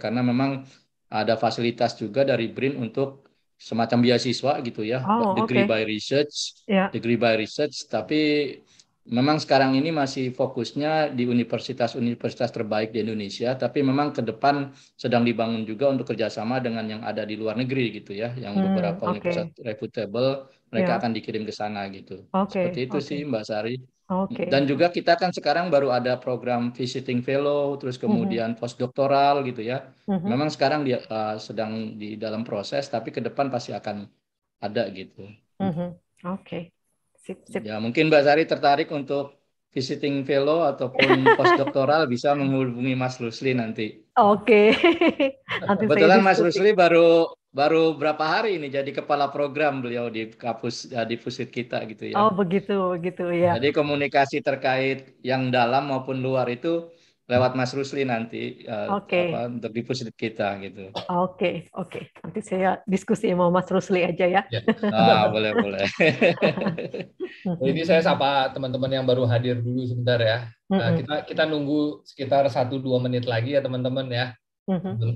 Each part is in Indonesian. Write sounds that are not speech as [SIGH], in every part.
karena memang ada fasilitas juga dari BRIN untuk semacam beasiswa gitu ya, oh, degree okay. by research, yeah. degree by research. Tapi memang sekarang ini masih fokusnya di universitas-universitas terbaik di Indonesia, tapi memang ke depan sedang dibangun juga untuk kerjasama dengan yang ada di luar negeri gitu ya, yang hmm, beberapa okay. universitas reputable mereka yeah. akan dikirim ke sana gitu. Okay, Seperti itu okay. sih Mbak Sari. Okay. Dan juga kita kan sekarang baru ada program visiting fellow, terus hmm. kemudian mm-hmm. postdoctoral gitu ya. Mm-hmm. Memang sekarang dia uh, sedang di dalam proses, tapi ke depan pasti akan ada gitu. Mm-hmm. Oke. Okay. Sip, sip. Ya, mungkin Mbak Sari tertarik untuk visiting fellow ataupun [LAUGHS] postdoctoral bisa menghubungi Mas Rusli nanti. Oke. Okay. [LAUGHS] Kebetulan Mas Rusli baru baru berapa hari ini jadi kepala program beliau di kampus ya, di pusit kita gitu ya. Oh begitu begitu ya. Jadi komunikasi terkait yang dalam maupun luar itu lewat Mas Rusli nanti uh, eh, okay. apa, untuk di pusat kita gitu. Oke okay, oke okay. nanti saya diskusi mau Mas Rusli aja ya. ya. Ah boleh boleh. [LAUGHS] Jadi saya sapa teman-teman yang baru hadir dulu sebentar ya. Nah, kita kita nunggu sekitar 1-2 menit lagi ya teman-teman ya.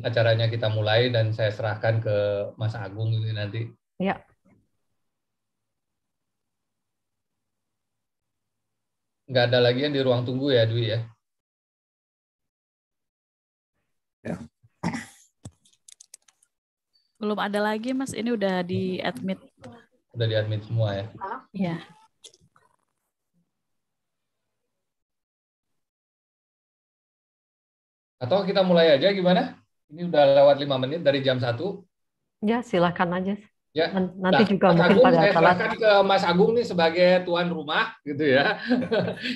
acaranya kita mulai dan saya serahkan ke Mas Agung ini nanti. Ya. Nggak ada lagi yang di ruang tunggu ya Dwi ya? Belum ada lagi, Mas. Ini udah di admit. Udah di admit semua ya? Iya. Atau kita mulai aja gimana? Ini udah lewat lima menit dari jam satu. Ya, silakan aja. Ya. Nanti nah, juga Mas Agung, pada saya ke Mas Agung nih sebagai tuan rumah gitu ya.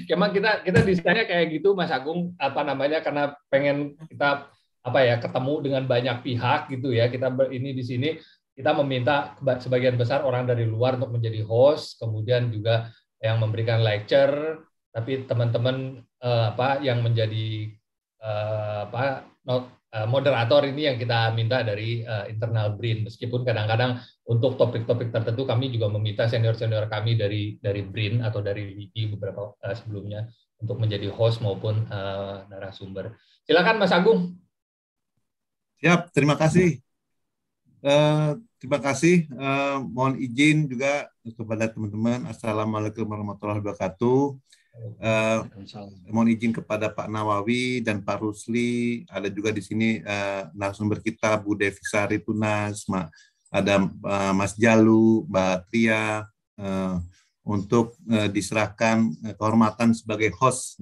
Memang [LAUGHS] kita kita desainnya kayak gitu Mas Agung apa namanya karena pengen kita apa ya ketemu dengan banyak pihak gitu ya kita ini di sini kita meminta sebagian besar orang dari luar untuk menjadi host kemudian juga yang memberikan lecture tapi teman-teman eh, apa yang menjadi eh, apa not, eh, moderator ini yang kita minta dari eh, internal Brin meskipun kadang-kadang untuk topik-topik tertentu kami juga meminta senior-senior kami dari dari Brin atau dari Wiki beberapa eh, sebelumnya untuk menjadi host maupun eh, narasumber silakan Mas Agung Ya terima kasih. Uh, terima kasih. Uh, mohon izin juga kepada teman-teman. Assalamualaikum warahmatullahi wabarakatuh. Uh, mohon izin kepada Pak Nawawi dan Pak Rusli. Ada juga di sini uh, narasumber kita Bu Devi Sari Tunas, Ma, ada uh, Mas Jalu, Mbak Tria, uh, untuk uh, diserahkan kehormatan sebagai host.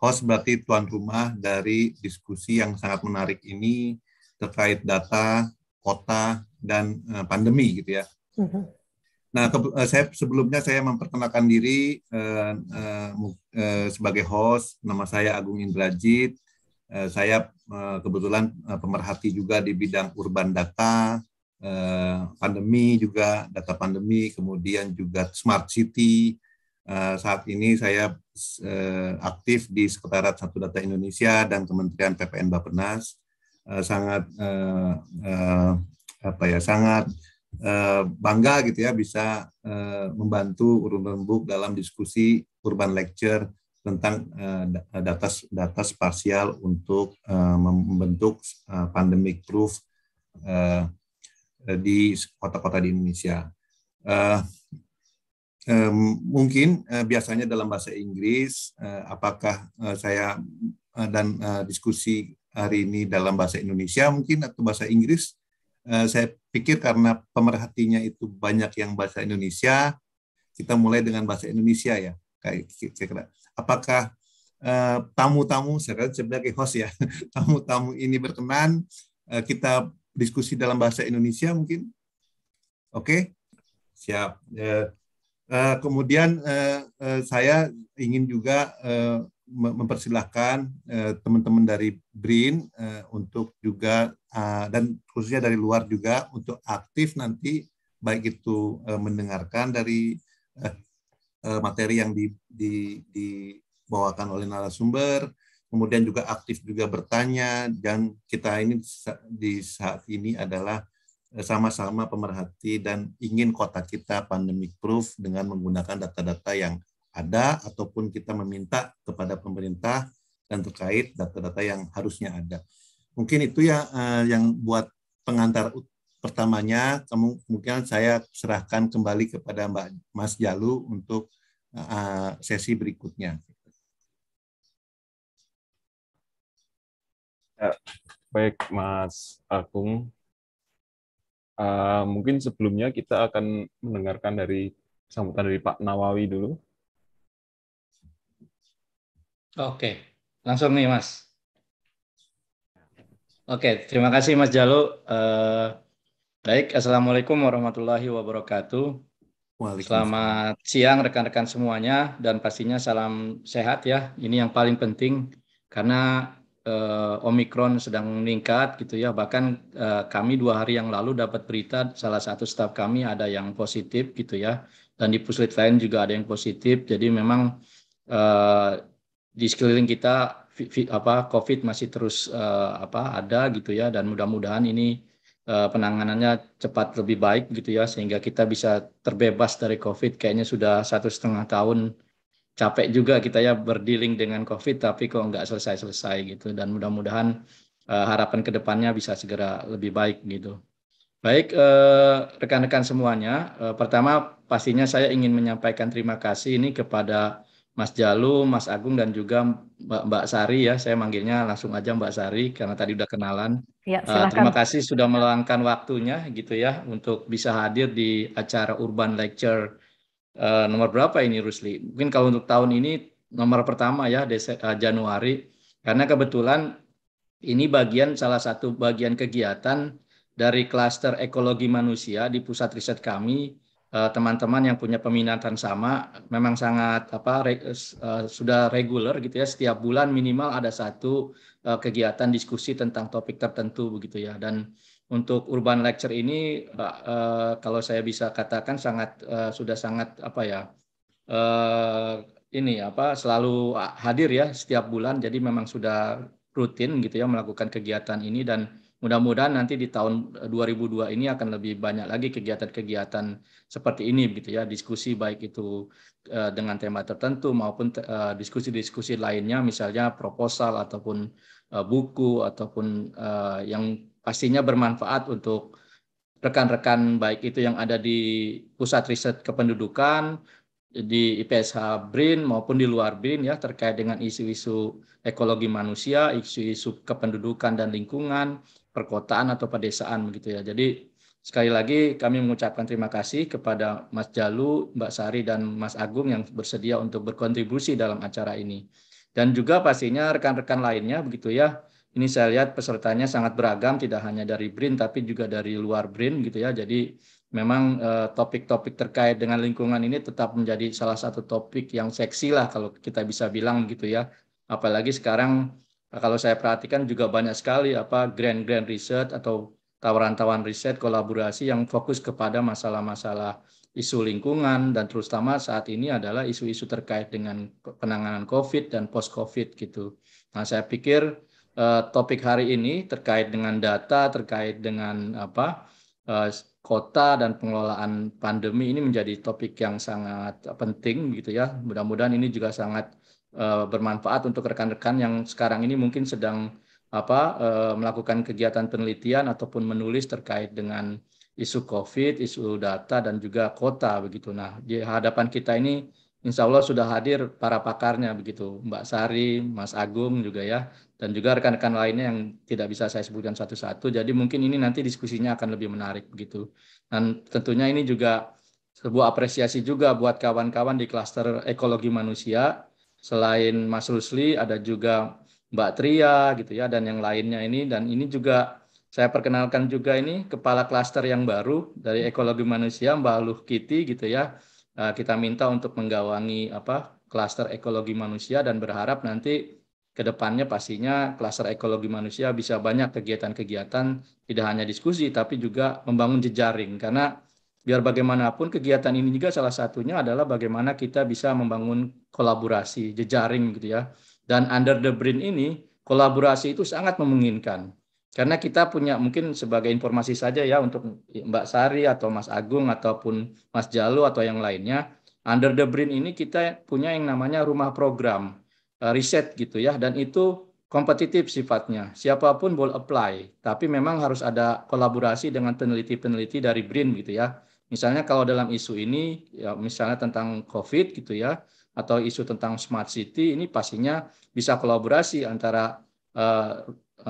Host berarti tuan rumah dari diskusi yang sangat menarik ini terkait data, kota, dan uh, pandemi gitu ya. Uh-huh. Nah, ke, uh, saya sebelumnya saya memperkenalkan diri uh, uh, uh, sebagai host. Nama saya Agung Indrajit. Uh, saya uh, kebetulan uh, pemerhati juga di bidang urban data, uh, pandemi juga data pandemi, kemudian juga smart city. Uh, saat ini saya uh, aktif di Sekretariat Satu Data Indonesia dan Kementerian PPN Bapenas Eh, sangat uh, uh, apa ya sangat uh, bangga gitu ya bisa uh, membantu urun Rembuk dalam diskusi urban lecture tentang uh, data data spasial untuk uh, membentuk uh, pandemic proof uh, di kota-kota di Indonesia. Uh, um, mungkin uh, biasanya dalam bahasa Inggris, uh, apakah uh, saya uh, dan uh, diskusi hari ini dalam bahasa Indonesia mungkin atau bahasa Inggris. Eh, saya pikir karena pemerhatinya itu banyak yang bahasa Indonesia, kita mulai dengan bahasa Indonesia ya. kira Apakah eh, tamu-tamu, saya sebagai host ya, [LAUGHS] tamu-tamu ini berkenan eh, kita diskusi dalam bahasa Indonesia mungkin? Oke, okay? siap. Kemudian saya ingin juga mempersilahkan eh, teman-teman dari BRIN eh, untuk juga eh, dan khususnya dari luar juga untuk aktif nanti baik itu mendengarkan dari materi yang dibawakan oleh narasumber, kemudian juga aktif juga bertanya dan kita ini di saat ini adalah sama-sama pemerhati dan ingin kota kita pandemic proof dengan menggunakan data-data yang ada ataupun kita meminta kepada pemerintah dan terkait data-data yang harusnya ada. Mungkin itu ya eh, yang buat pengantar pertamanya kemungkinan saya serahkan kembali kepada Mbak Mas Jalu untuk eh, sesi berikutnya. Ya, baik Mas Agung. Uh, mungkin sebelumnya kita akan mendengarkan dari sambutan dari Pak Nawawi dulu. Oke, langsung nih Mas. Oke, terima kasih Mas Jalo. Uh, eh, baik, Assalamualaikum warahmatullahi wabarakatuh. Selamat siang rekan-rekan semuanya dan pastinya salam sehat ya. Ini yang paling penting karena eh, Omikron sedang meningkat gitu ya. Bahkan eh, kami dua hari yang lalu dapat berita salah satu staf kami ada yang positif gitu ya. Dan di puslit lain juga ada yang positif. Jadi memang eh, di sekeliling kita apa COVID masih terus uh, apa ada gitu ya dan mudah-mudahan ini uh, penanganannya cepat lebih baik gitu ya sehingga kita bisa terbebas dari COVID kayaknya sudah satu setengah tahun capek juga kita ya berdealing dengan COVID tapi kok nggak selesai-selesai gitu dan mudah-mudahan uh, harapan kedepannya bisa segera lebih baik gitu. Baik rekan-rekan uh, semuanya, uh, pertama pastinya saya ingin menyampaikan terima kasih ini kepada Mas Jalu, Mas Agung dan juga Mbak Mbak Sari ya. Saya manggilnya langsung aja Mbak Sari karena tadi udah kenalan. Ya, uh, terima kasih sudah meluangkan waktunya gitu ya untuk bisa hadir di acara Urban Lecture uh, nomor berapa ini Rusli? Mungkin kalau untuk tahun ini nomor pertama ya Desa, uh, eh, Januari karena kebetulan ini bagian salah satu bagian kegiatan dari klaster ekologi manusia di pusat riset kami Eh, teman-teman yang punya peminatan sama memang sangat apa re, uh, sudah reguler gitu ya setiap bulan minimal ada satu uh, kegiatan diskusi tentang topik tertentu begitu ya dan untuk urban lecture ini uh, kalau saya bisa katakan sangat uh, sudah sangat apa ya uh, ini apa selalu ah, hadir ya setiap bulan jadi memang sudah rutin gitu ya melakukan kegiatan ini dan mudah-mudahan nanti di tahun 2002 eh, ini akan lebih banyak lagi kegiatan-kegiatan seperti ini gitu ya diskusi baik itu eh, dengan tema tertentu maupun eh, diskusi-diskusi lainnya misalnya proposal ataupun buku ataupun yang pastinya bermanfaat untuk rekan-rekan baik itu yang ada di pusat riset kependudukan di IPSH BRIN maupun di luar BRIN ya terkait dengan isu-isu ekologi manusia, isu-isu kependudukan dan lingkungan, perkotaan atau pedesaan begitu ya. Jadi sekali lagi kami mengucapkan terima kasih kepada Mas Jalu, Mbak Sari dan Mas Agung yang bersedia untuk berkontribusi dalam acara ini. Dan juga pastinya rekan-rekan lainnya begitu ya. Ini saya lihat pesertanya sangat beragam tidak hanya dari BRIN tapi juga dari luar BRIN gitu ya. Jadi memang eh, topik-topik eh, terkait dengan lingkungan ini tetap menjadi salah satu topik yang seksi lah kalau kita bisa bilang gitu ya. Apalagi sekarang Nah, kalau saya perhatikan juga banyak sekali apa grand-grand riset atau tawaran-tawaran riset kolaborasi yang fokus kepada masalah-masalah isu lingkungan dan terutama saat ini adalah isu-isu terkait dengan penanganan COVID dan post COVID gitu. Nah, saya pikir eh, topik hari ini terkait dengan data, terkait dengan apa eh, kota dan pengelolaan pandemi ini menjadi topik yang sangat penting gitu ya. Mudah-mudahan ini juga sangat Eh, bermanfaat untuk rekan-rekan yang sekarang ini mungkin sedang apa eh, melakukan kegiatan penelitian ataupun menulis terkait dengan isu COVID, isu data dan juga kota begitu. Nah di hadapan kita ini Insya Allah sudah hadir para pakarnya begitu, Mbak Sari, Mas Agung juga ya, dan juga rekan-rekan lainnya yang tidak bisa saya sebutkan satu-satu. Jadi mungkin ini nanti diskusinya akan lebih menarik begitu. Dan tentunya ini juga sebuah apresiasi juga buat kawan-kawan di klaster ekologi manusia Selain Mas Rusli ada juga Mbak Tria gitu ya dan yang lainnya ini dan ini juga saya perkenalkan juga ini kepala klaster yang baru dari ekologi manusia Mbak Luh Kiti gitu ya. Eh, kita minta untuk menggawangi apa klaster ekologi manusia dan berharap nanti kedepannya pastinya klaster ekologi manusia bisa banyak kegiatan-kegiatan tidak hanya diskusi tapi juga membangun jejaring karena biar bagaimanapun kegiatan ini juga salah satunya adalah bagaimana kita bisa membangun kolaborasi, jejaring gitu ya. Dan under the brain ini kolaborasi itu sangat memungkinkan. Karena kita punya mungkin sebagai informasi saja ya untuk Mbak Sari atau Mas Agung ataupun Mas Jalu atau yang lainnya, under the brain ini kita punya yang namanya rumah program eh, riset gitu ya dan itu kompetitif sifatnya. Siapapun boleh apply, tapi memang harus ada kolaborasi dengan peneliti-peneliti dari BRIN gitu ya. Misalnya kalau dalam isu ini, ya misalnya tentang COVID gitu ya, atau isu tentang smart city, ini pastinya bisa kolaborasi antara uh,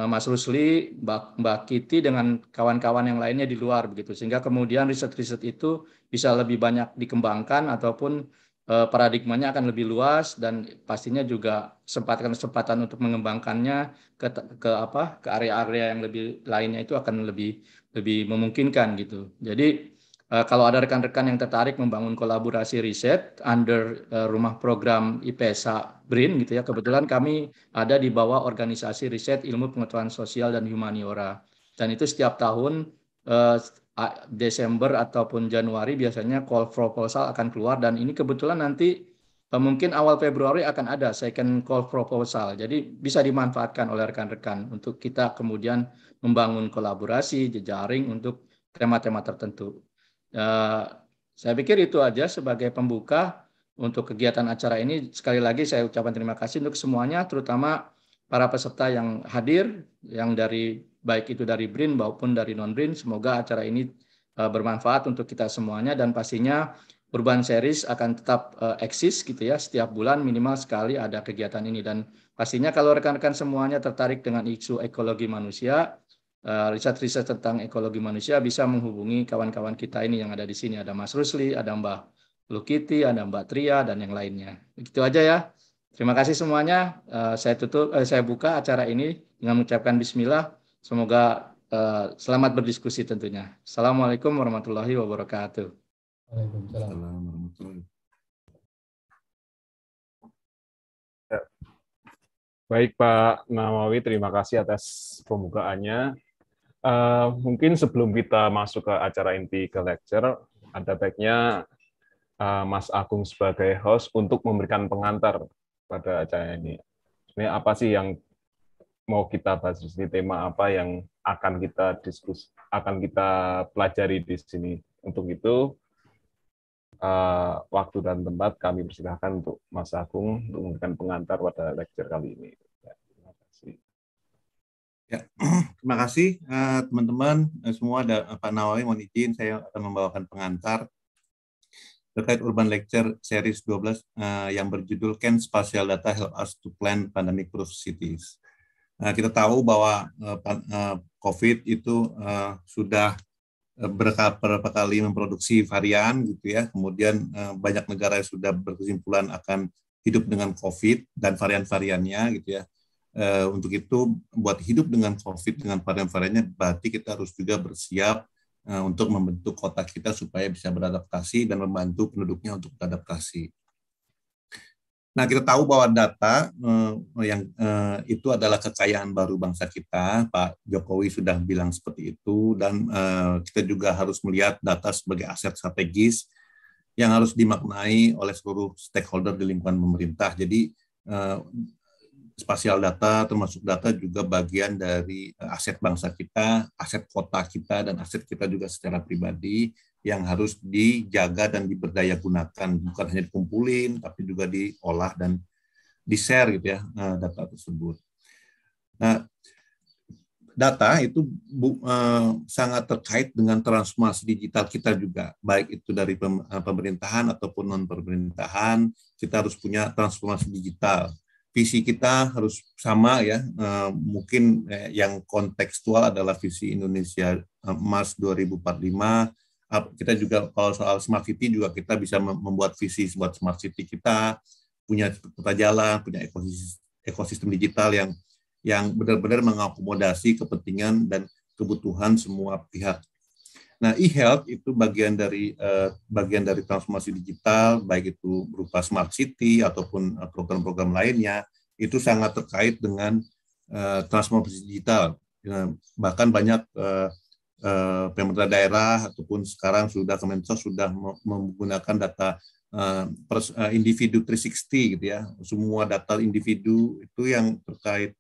Mas Rusli, Mbak, Mbak Kiti dengan kawan-kawan yang lainnya di luar begitu, sehingga kemudian riset-riset itu bisa lebih banyak dikembangkan ataupun uh, paradigmanya akan lebih luas dan pastinya juga sempatkan kesempatan untuk mengembangkannya ke, ke apa ke area-area yang lebih lainnya itu akan lebih lebih memungkinkan gitu. Jadi Eh, kalau ada rekan-rekan yang tertarik membangun kolaborasi riset under uh, rumah program IPESA BRIN gitu ya, kebetulan kami ada di bawah organisasi riset ilmu pengetahuan sosial dan humaniora. Dan itu setiap tahun uh, Desember ataupun Januari biasanya call for proposal akan keluar dan ini kebetulan nanti mungkin awal Februari akan ada second call for proposal. Jadi bisa dimanfaatkan oleh rekan-rekan untuk kita kemudian membangun kolaborasi, jejaring untuk tema-tema tertentu. Eh, saya pikir itu aja sebagai pembuka untuk kegiatan acara ini. Sekali lagi saya ucapkan terima kasih untuk semuanya, terutama para peserta yang hadir, yang dari baik itu dari BRIN maupun dari non-BRIN. Semoga acara ini eh, bermanfaat untuk kita semuanya dan pastinya Urban Series akan tetap eh, eksis gitu ya. Setiap bulan minimal sekali ada kegiatan ini dan pastinya kalau rekan-rekan semuanya tertarik dengan isu ekologi manusia, Eh, riset-riset tentang ekologi manusia bisa menghubungi kawan-kawan kita ini yang ada di sini. Ada Mas Rusli, ada Mbak Lukiti, ada Mbak Tria, dan yang lainnya. Begitu aja ya. Terima kasih semuanya. Eh, saya tutup, eh, saya buka acara ini dengan mengucapkan Bismillah. Semoga selamat berdiskusi tentunya. Assalamualaikum warahmatullahi wabarakatuh. Waalaikumsalam warahmatullahi Baik Pak Nawawi, terima kasih atas pembukaannya. Eh, mungkin sebelum kita masuk ke acara inti ke lecture, ada baiknya uh, Mas Agung sebagai host untuk memberikan pengantar pada acara ini. Ini apa sih yang mau kita bahas di sini? Tema apa yang akan kita diskus, akan kita pelajari di sini? Untuk itu, uh, waktu dan tempat kami persilahkan untuk Mas Agung untuk memberikan pengantar pada lecture kali ini. Ya, [CLEARS THROAT] terima kasih eh, teman-teman uh, semua. Ada eh, Pak Nawawi mohon izin saya akan membawakan pengantar terkait Urban Lecture Series 12 uh, yang berjudul Can Spatial Data Help Us to Plan Pandemic Proof Cities. Uh, kita tahu bahwa uh, COVID itu uh, sudah beberapa kali memproduksi varian gitu ya. Kemudian uh, banyak negara yang sudah berkesimpulan akan hidup dengan COVID dan varian-variannya gitu ya Uh, untuk itu buat hidup dengan COVID dengan varian-variannya berarti kita harus juga bersiap uh, untuk membentuk kota kita supaya bisa beradaptasi dan membantu penduduknya untuk beradaptasi. Nah kita tahu bahwa data uh, yang uh, itu adalah kekayaan baru bangsa kita. Pak Jokowi sudah bilang seperti itu dan uh, kita juga harus melihat data sebagai aset strategis yang harus dimaknai oleh seluruh stakeholder di lingkungan pemerintah. Jadi spasial data termasuk data juga bagian dari eh, aset bangsa kita, aset kota kita dan aset kita juga secara pribadi yang harus dijaga dan diberdaya gunakan bukan hanya dikumpulin tapi juga diolah dan di share gitu ya eh, data tersebut. Nah, data itu bu, eh, sangat terkait dengan transformasi digital kita juga, baik itu dari eh, pemerintahan ataupun non pemerintahan, kita harus punya transformasi digital visi kita harus sama ya. Uh, mungkin uh, yang kontekstual adalah visi Indonesia Emas 2045. Uh, kita juga kalau soal smart city juga kita bisa membuat visi buat smart city kita punya peta jalan, punya ekosistem, ekosistem digital yang yang benar-benar mengakomodasi kepentingan dan kebutuhan semua pihak. Nah, e-health itu bagian dari uh, bagian dari transformasi digital, baik itu berupa smart city ataupun eh, program-program lainnya, itu sangat terkait dengan uh, transformasi digital. Ya, bahkan banyak uh, uh, pemerintah daerah ataupun sekarang sudah Kemensos sudah menggunakan data uh, pers, uh, individu 360 gitu ya, semua data individu itu yang terkait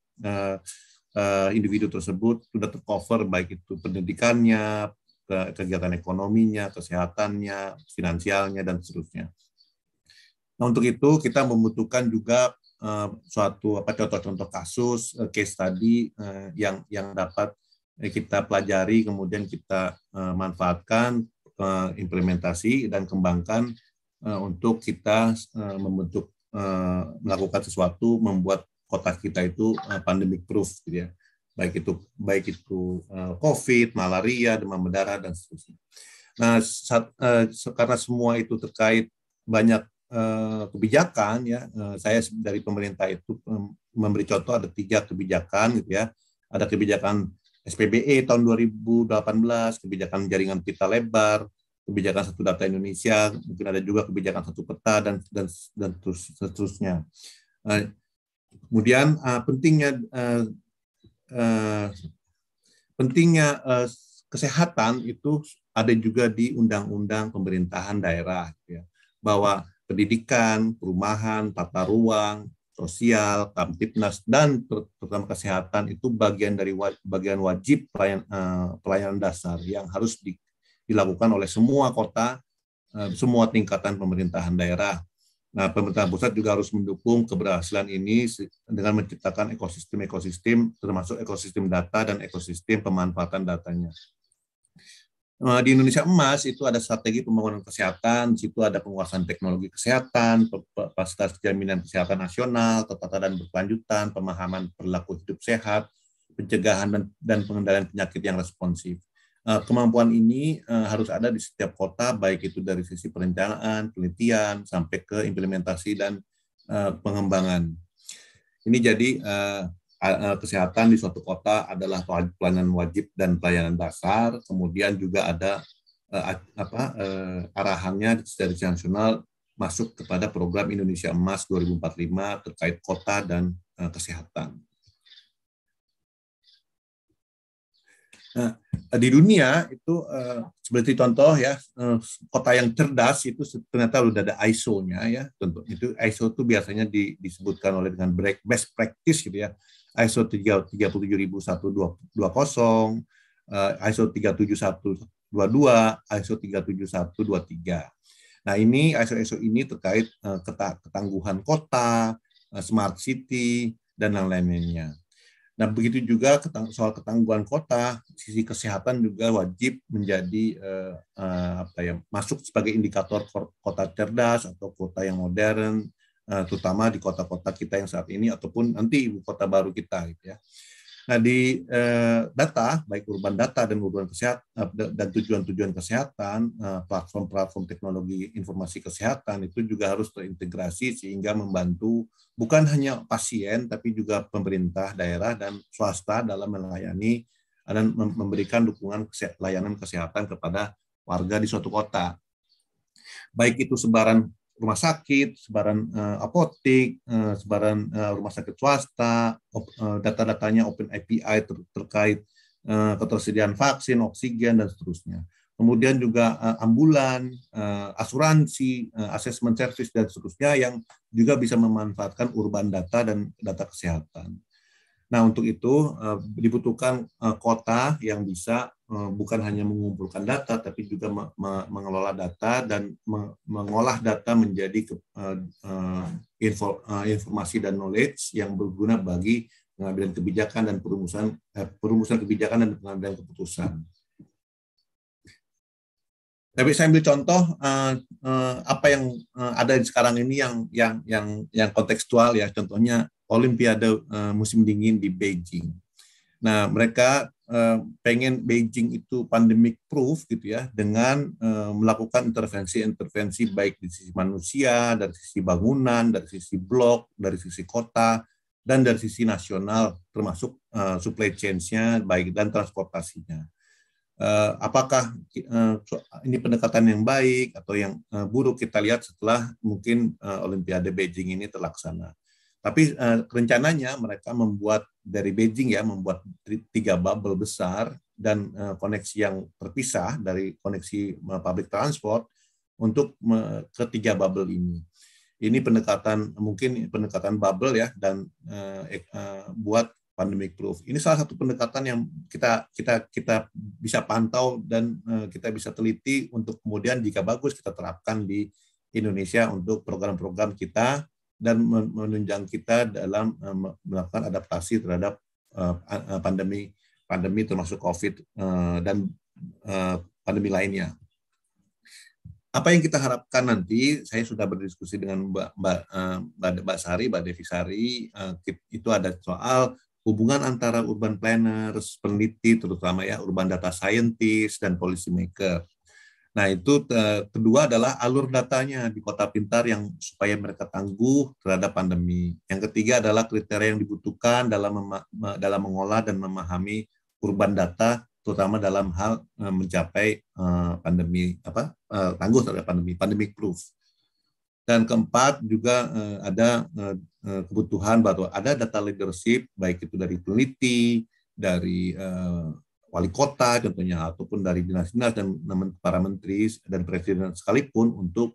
Uh, individu tersebut sudah tercover baik itu pendidikannya, kegiatan ekonominya, kesehatannya, finansialnya, dan seterusnya. Nah, untuk itu kita membutuhkan juga eh, suatu apa contoh-contoh kasus, eh, case tadi eh, yang yang dapat kita pelajari, kemudian kita manfaatkan, implementasi dan kembangkan untuk kita membentuk melakukan sesuatu, membuat kota kita itu uh, pandemic proof, gitu ya baik itu baik itu eh, COVID, malaria, demam berdarah dan seterusnya. Nah, saat, eh, karena semua itu terkait banyak eh, kebijakan ya, eh, saya dari pemerintah itu memberi contoh ada tiga kebijakan gitu ya. Ada kebijakan SPBE tahun 2018, kebijakan jaringan pita lebar, kebijakan satu data Indonesia, mungkin ada juga kebijakan satu peta dan dan dan terus, seterusnya. Eh, kemudian eh, pentingnya Eh, pentingnya uh, kesehatan itu ada juga di undang-undang pemerintahan daerah gitu ya bahwa pendidikan, perumahan, tata ruang, sosial, kamtipnas dan terutama kesehatan itu bagian dari bagian wajib pelayan, uh, pelayanan dasar yang harus di, dilakukan oleh semua kota, uh, semua tingkatan pemerintahan daerah Nah, pemerintah pusat juga harus mendukung keberhasilan ini dengan menciptakan ekosistem-ekosistem, termasuk ekosistem data dan ekosistem pemanfaatan datanya. Nah, di Indonesia Emas itu ada strategi pembangunan kesehatan, di situ ada penguasaan teknologi kesehatan, fasilitas jaminan kesehatan nasional, tata dan berkelanjutan, pemahaman perilaku hidup sehat, pencegahan dan pengendalian penyakit yang responsif. Eh, kemampuan ini eh, harus ada di setiap kota, baik itu dari sisi perencanaan, penelitian, sampai ke implementasi dan eh, pengembangan. Ini jadi kesehatan di suatu kota adalah pelayanan wajib dan pelayanan dasar, kemudian juga ada apa arahannya dari nasional masuk kepada program Indonesia Emas 2045 terkait kota dan kesehatan. Nah, di dunia itu uh, seperti contoh ya uh, kota yang cerdas itu ternyata sudah ada ISO-nya ya. Tentu itu ISO itu biasanya di, disebutkan oleh dengan best practice gitu ya. ISO 37120, uh, ISO 37122, ISO 37123. Nah, ini ISO-ISO ini terkait uh, ketangguhan kota, uh, smart city dan lain-lainnya. Nah, begitu juga soal ketangguhan kota, sisi kesehatan juga wajib menjadi eh, eh, apa ya, masuk sebagai indikator kota cerdas atau kota yang modern, eh, terutama di kota-kota kita yang saat ini ataupun nanti ibu kota baru kita gitu ya. Nah, di eh, data, baik urban data dan urban kesehatan eh, dan tujuan-tujuan kesehatan, eh, platform-platform teknologi informasi kesehatan itu juga harus terintegrasi sehingga membantu bukan hanya pasien tapi juga pemerintah daerah dan swasta dalam melayani dan memberikan dukungan layanan kesehatan kepada warga di suatu kota. Baik itu sebaran rumah sakit, sebaran uh, apotik, uh, sebaran uh, rumah sakit swasta, op, uh, data-datanya open API ter terkait uh, ketersediaan vaksin, oksigen, dan seterusnya. Kemudian juga uh, ambulan, uh, asuransi, uh, assessment service, dan seterusnya yang juga bisa memanfaatkan urban data dan data kesehatan. Nah, untuk itu eh, dibutuhkan eh, kota yang bisa eh, bukan hanya mengumpulkan data, tapi juga mengelola data dan mengolah data menjadi informasi dan knowledge yang berguna bagi pengambilan kebijakan dan perumusan perumusan kebijakan dan pengambilan keputusan. Tapi saya ambil contoh apa yang ada sekarang ini yang yang yang yang kontekstual ya. Contohnya Olimpiade uh, musim dingin di Beijing. Nah, mereka uh, pengen Beijing itu pandemic proof gitu ya dengan uh, melakukan intervensi-intervensi baik di sisi manusia, dari sisi bangunan, dari sisi blok, dari sisi kota dan dari sisi nasional termasuk uh, supply chain-nya baik dan transportasinya. Uh, apakah uh, ini pendekatan yang baik atau yang uh, buruk kita lihat setelah mungkin uh, Olimpiade Beijing ini terlaksana. Tapi uh, rencananya mereka membuat dari Beijing ya membuat tiga bubble besar dan uh, koneksi yang terpisah dari koneksi uh, public transport untuk uh, ketiga bubble ini. Ini pendekatan mungkin pendekatan bubble ya dan uh, uh, buat pandemic proof. Ini salah satu pendekatan yang kita kita kita bisa pantau dan uh, kita bisa teliti untuk kemudian jika bagus kita terapkan di Indonesia untuk program-program kita dan menunjang kita dalam eh, melakukan adaptasi terhadap eh, eh, pandemi pandemi termasuk COVID dan pandemi lainnya. Apa yang kita harapkan nanti, saya sudah berdiskusi dengan Mbak, Mbak, Mbak Sari, Mbak Devi Sari, itu ada soal hubungan antara urban planners, peneliti terutama ya, urban data scientist, dan policy maker. Nah, itu eh, kedua adalah alur datanya di Kota Pintar yang supaya mereka tangguh terhadap pandemi. Yang ketiga adalah kriteria yang dibutuhkan dalam dalam mengolah dan memahami urban data terutama dalam hal eh, mencapai eh, pandemi apa tangguh terhadap pandemi, pandemic proof. Dan keempat juga ada kebutuhan bahwa ada data leadership baik itu dari peneliti, dari wali kota contohnya ataupun dari dinas-dinas dan para menteri dan presiden sekalipun untuk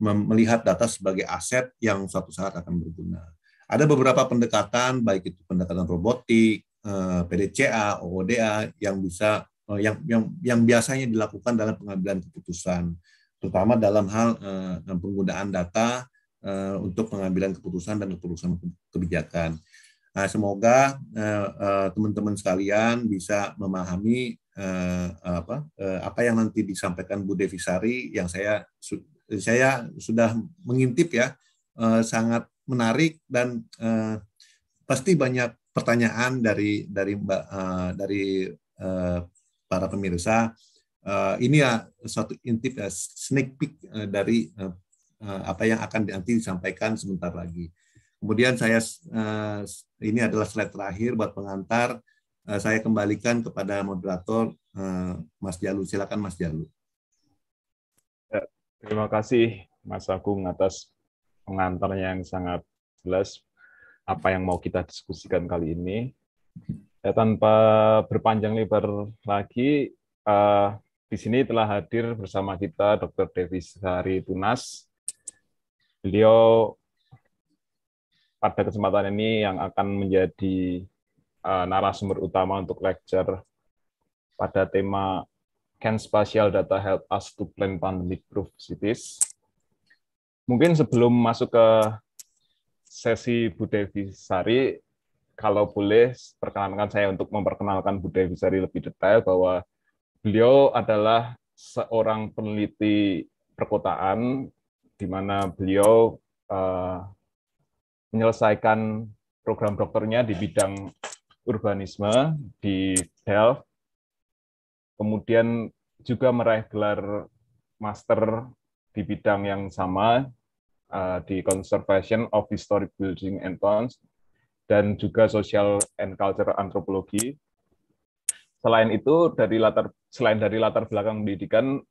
melihat data sebagai aset yang suatu saat akan berguna. Ada beberapa pendekatan baik itu pendekatan robotik, eh, PDCA, OODA yang bisa eh, yang yang yang biasanya dilakukan dalam pengambilan keputusan terutama dalam hal eh, penggunaan data untuk pengambilan keputusan dan keputusan kebijakan. Nah, semoga eh, eh, teman-teman sekalian bisa memahami eh, apa eh, apa yang nanti disampaikan Bu Devi Sari yang saya su saya sudah mengintip ya sangat menarik dan pasti banyak pertanyaan dari dari Mbak dari para pemirsa. ini ya suatu intip ya, sneak peek dari apa yang akan nanti disampaikan sebentar lagi. Kemudian saya eh, ini adalah slide terakhir buat pengantar. Eh, saya kembalikan kepada moderator eh, Mas Jalu. Silakan Mas Jalu. Ya, terima kasih Mas Agung atas pengantarnya yang sangat jelas apa yang mau kita diskusikan kali ini. Ya, tanpa berpanjang lebar lagi, uh, di sini telah hadir bersama kita Dr. Devi Sari Tunas. Beliau pada kesempatan ini yang akan menjadi uh, narasumber utama untuk lecture pada tema Can Spatial Data Help Us to Plan Pandemic-Proof Cities? Mungkin sebelum masuk ke sesi Bu Devi Sari, kalau boleh perkenankan saya untuk memperkenalkan Bu Devi Sari lebih detail bahwa beliau adalah seorang peneliti perkotaan di mana beliau uh, menyelesaikan program doktornya di bidang urbanisme di Delft. Kemudian juga meraih gelar master di bidang yang sama eh, di Conservation of Historic Building and Towns dan juga Social and Cultural Anthropology. Selain itu dari latar selain dari latar belakang pendidikan,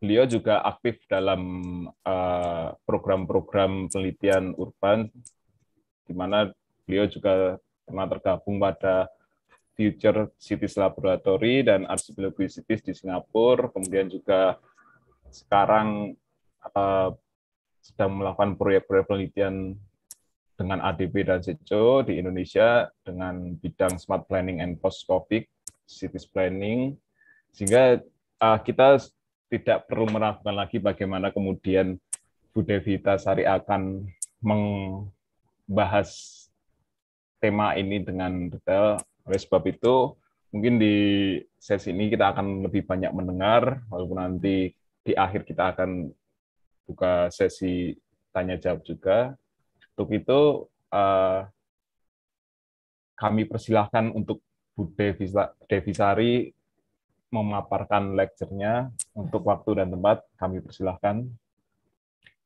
beliau juga aktif dalam eh, program-program uh, program -program penelitian urban di mana beliau juga pernah tergabung pada Future Cities Laboratory dan Archipelago Cities di Singapura, kemudian juga sekarang uh, sedang melakukan proyek-proyek penelitian dengan ADP dan Sejo di Indonesia dengan bidang smart planning and post-COVID, cities planning, sehingga uh, kita tidak perlu meragukan lagi bagaimana kemudian Bu Devita Sari akan bahas tema ini dengan detail. Oleh sebab itu, mungkin di sesi ini kita akan lebih banyak mendengar, walaupun nanti di akhir kita akan buka sesi tanya jawab juga. Untuk itu, eh, kami persilahkan untuk Bu Devi Sari memaparkan lecture-nya untuk waktu dan tempat kami persilahkan.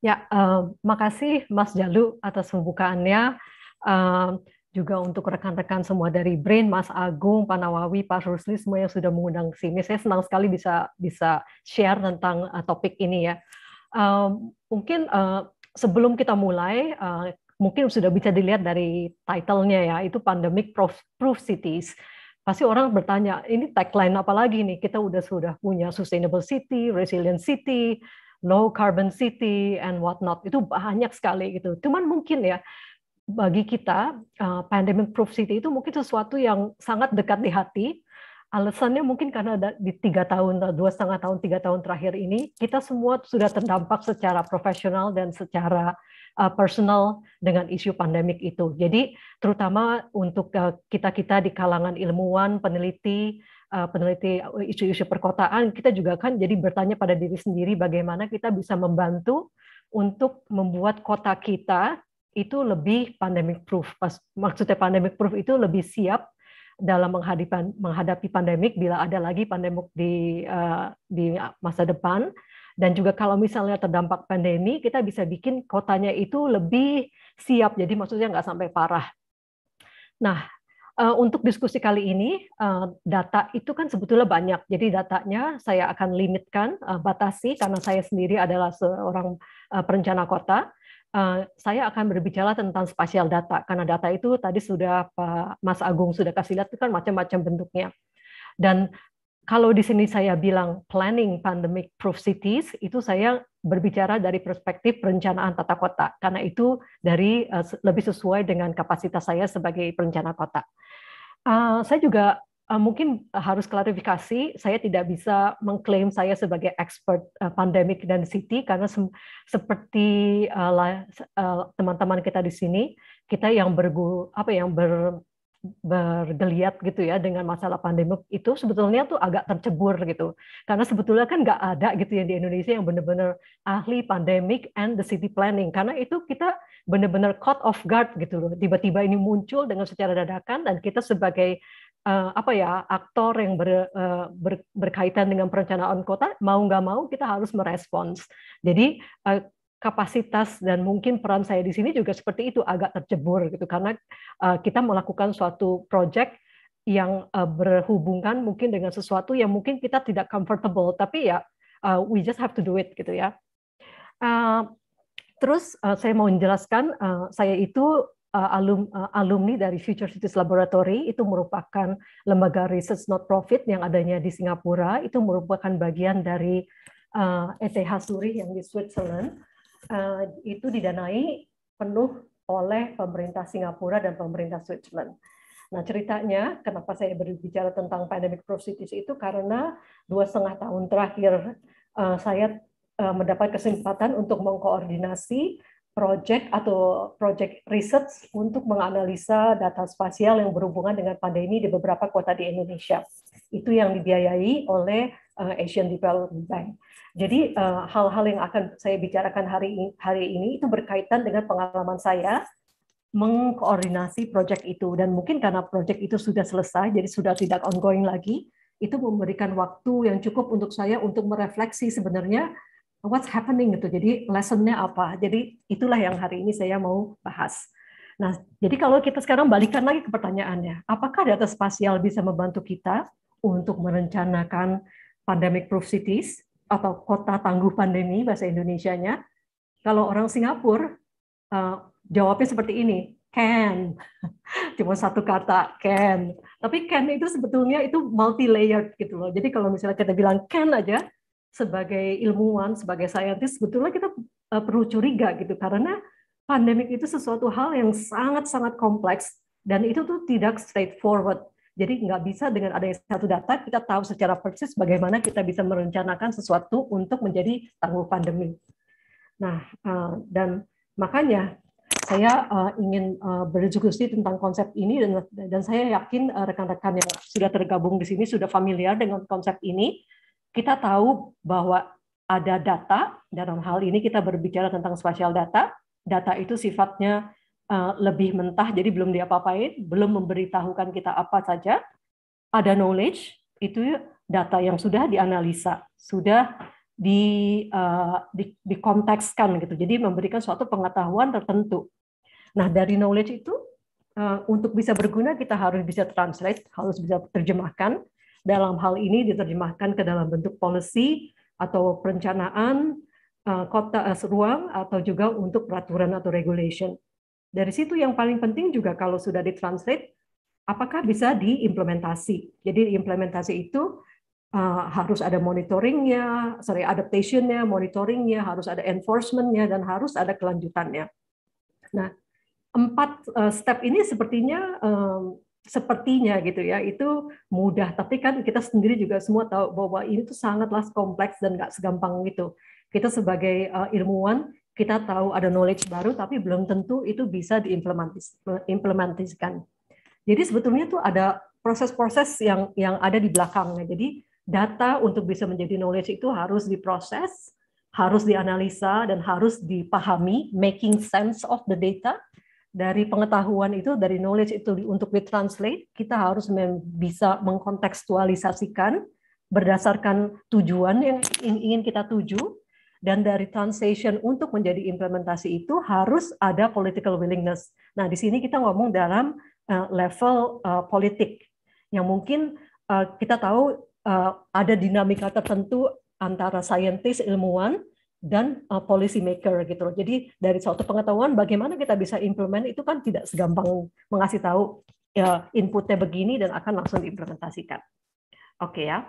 Ya, uh, makasih Mas Jalu atas pembukaannya. Uh, juga untuk rekan-rekan semua dari Brain, Mas Agung, Pak Nawawi, Pak Rusli, semua yang sudah mengundang sini. Saya senang sekali bisa bisa share tentang uh, topik ini ya. Uh, mungkin uh, sebelum kita mulai, uh, mungkin sudah bisa dilihat dari titlenya ya, itu Pandemic Proof, Proof Cities. Pasti orang bertanya, ini tagline apa lagi nih? Kita udah sudah punya Sustainable City, Resilient City, no carbon city and whatnot itu banyak sekali gitu. Cuman mungkin ya bagi kita uh, pandemic proof city itu mungkin sesuatu yang sangat dekat di hati. Alasannya mungkin karena di tiga tahun, eh, dua setengah tahun, tiga tahun terakhir ini kita semua sudah terdampak secara profesional dan secara uh, personal dengan isu pandemik itu. Jadi terutama untuk kita kita kita di kalangan ilmuwan, peneliti, Eh, peneliti isu-isu perkotaan, kita juga kan jadi bertanya pada diri sendiri bagaimana kita bisa membantu untuk membuat kota kita itu lebih pandemic proof. Maksudnya pandemic proof itu lebih siap dalam menghadapi menghadapi pandemik bila ada lagi pandemik di uh, di masa depan dan juga kalau misalnya terdampak pandemi kita bisa bikin kotanya itu lebih siap jadi maksudnya nggak sampai parah. Nah Uh, untuk diskusi kali ini, uh, data itu kan sebetulnya banyak. Jadi datanya saya akan limitkan, uh, batasi, karena saya sendiri adalah seorang uh, perencana kota. Uh, saya akan berbicara tentang spasial data, karena data itu tadi sudah Pak Mas Agung sudah kasih lihat, itu kan macam-macam bentuknya. Dan kalau di sini saya bilang planning pandemic proof cities, itu saya berbicara dari perspektif perencanaan tata kota, karena itu dari uh, lebih sesuai dengan kapasitas saya sebagai perencana kota. Uh, saya juga uh, mungkin harus klarifikasi, saya tidak bisa mengklaim saya sebagai expert uh, pandemic dan city karena se seperti teman-teman uh, uh, kita di sini, kita yang bergu apa yang ber bergeliat gitu ya dengan masalah pandemi itu sebetulnya tuh agak tercebur gitu karena sebetulnya kan nggak ada gitu ya di Indonesia yang benar-benar ahli pandemic and the city planning karena itu kita benar-benar caught off guard gitu loh tiba-tiba ini muncul dengan secara dadakan dan kita sebagai uh, apa ya aktor yang ber, uh, ber, berkaitan dengan perencanaan kota mau nggak mau kita harus merespons jadi uh, kapasitas dan mungkin peran saya di sini juga seperti itu agak tercebur gitu karena uh, kita melakukan suatu proyek yang uh, berhubungan mungkin dengan sesuatu yang mungkin kita tidak comfortable tapi ya uh, we just have to do it gitu ya. Uh, terus uh, saya mau menjelaskan uh, saya itu uh, alum, uh, alumni dari Future Cities Laboratory itu merupakan lembaga research not profit yang adanya di Singapura itu merupakan bagian dari uh, ETH Zurich yang di Switzerland Eh, itu didanai penuh oleh pemerintah Singapura dan pemerintah Switzerland. Nah ceritanya kenapa saya berbicara tentang pandemic proceeds itu karena dua setengah tahun terakhir eh, saya eh, mendapat kesempatan untuk mengkoordinasi project atau project research untuk menganalisa data spasial yang berhubungan dengan pandemi di beberapa kota di Indonesia. Itu yang dibiayai oleh Asian Development Bank. Jadi eh, hal-hal uh, yang akan saya bicarakan hari ini, hari ini itu berkaitan dengan pengalaman saya mengkoordinasi proyek itu dan mungkin karena proyek itu sudah selesai jadi sudah tidak ongoing lagi itu memberikan waktu yang cukup untuk saya untuk merefleksi sebenarnya what's happening gitu. Jadi lessonnya apa? Jadi itulah yang hari ini saya mau bahas. Nah, jadi kalau kita sekarang balikan lagi ke pertanyaannya, apakah data spasial bisa membantu kita untuk merencanakan pandemic proof cities atau kota tangguh pandemi bahasa Indonesianya. Kalau orang Singapura uh, jawabnya seperti ini, can. [LAUGHS] Cuma satu kata, can. Tapi can itu sebetulnya itu multi layered gitu loh. Jadi kalau misalnya kita bilang can aja sebagai ilmuwan, sebagai saintis sebetulnya kita uh, perlu curiga gitu karena pandemik itu sesuatu hal yang sangat-sangat kompleks dan itu tuh tidak straightforward jadi nggak bisa dengan adanya satu data kita tahu secara persis bagaimana kita bisa merencanakan sesuatu untuk menjadi tangguh pandemi. Nah, eh, dan makanya saya eh, ingin eh, berdiskusi tentang konsep ini dan, saya yakin rekan-rekan yang sudah tergabung di sini sudah familiar dengan konsep ini. Kita tahu bahwa ada data dalam hal ini kita berbicara tentang spesial data. Data itu sifatnya uh, lebih mentah, jadi belum diapa-apain, belum memberitahukan kita apa saja. Ada knowledge, itu data yang sudah dianalisa, sudah di, uh, di dikontekskan gitu. Jadi memberikan suatu pengetahuan tertentu. Nah dari knowledge itu uh, untuk bisa berguna kita harus bisa translate, harus bisa terjemahkan. Dalam hal ini diterjemahkan ke dalam bentuk policy atau perencanaan kota uh, ruang atau juga untuk peraturan atau regulation. Dari situ yang paling penting juga kalau sudah ditranslate, apakah bisa diimplementasi. Jadi implementasi itu uh, harus ada monitoringnya, sorry, adaptationnya, monitoringnya, harus ada enforcementnya, dan harus ada kelanjutannya. Nah, empat uh, step ini sepertinya um, sepertinya gitu ya itu mudah tapi kan kita sendiri juga semua tahu bahwa ini tuh sangatlah kompleks dan nggak segampang itu kita sebagai uh, ilmuwan kita tahu ada knowledge baru, tapi belum tentu itu bisa diimplementasikan. Jadi sebetulnya tuh ada proses-proses yang yang ada di belakangnya. Jadi data untuk bisa menjadi knowledge itu harus diproses, harus dianalisa, dan harus dipahami, making sense of the data. Dari pengetahuan itu, dari knowledge itu untuk di translate kita harus bisa mengkontekstualisasikan berdasarkan tujuan yang ingin kita tuju, dan dari translation untuk menjadi implementasi itu harus ada political willingness. Nah, di sini kita ngomong dalam eh, level eh, politik yang mungkin eh, kita tahu ada dinamika tertentu antara saintis ilmuwan dan policy maker gitu loh. Jadi dari suatu pengetahuan bagaimana kita bisa implement itu kan tidak segampang mengasih tahu ya, inputnya begini dan akan langsung diimplementasikan. Oke okay, ya.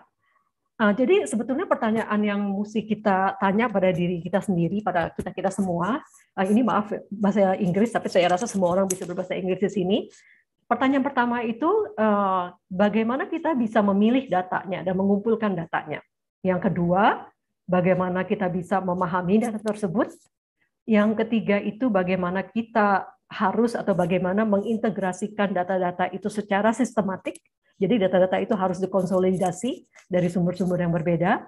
Uh, jadi sebetulnya pertanyaan yang mesti kita tanya pada diri kita sendiri, pada kita kita semua, uh, ini maaf bahasa Inggris, tapi saya rasa semua orang bisa berbahasa Inggris di sini. Pertanyaan pertama itu uh, bagaimana kita bisa memilih datanya dan mengumpulkan datanya. Yang kedua, bagaimana kita bisa memahami data tersebut. Yang ketiga itu bagaimana kita harus atau bagaimana mengintegrasikan data-data itu secara sistematik jadi data-data itu harus dikonsolidasi dari sumber-sumber yang berbeda.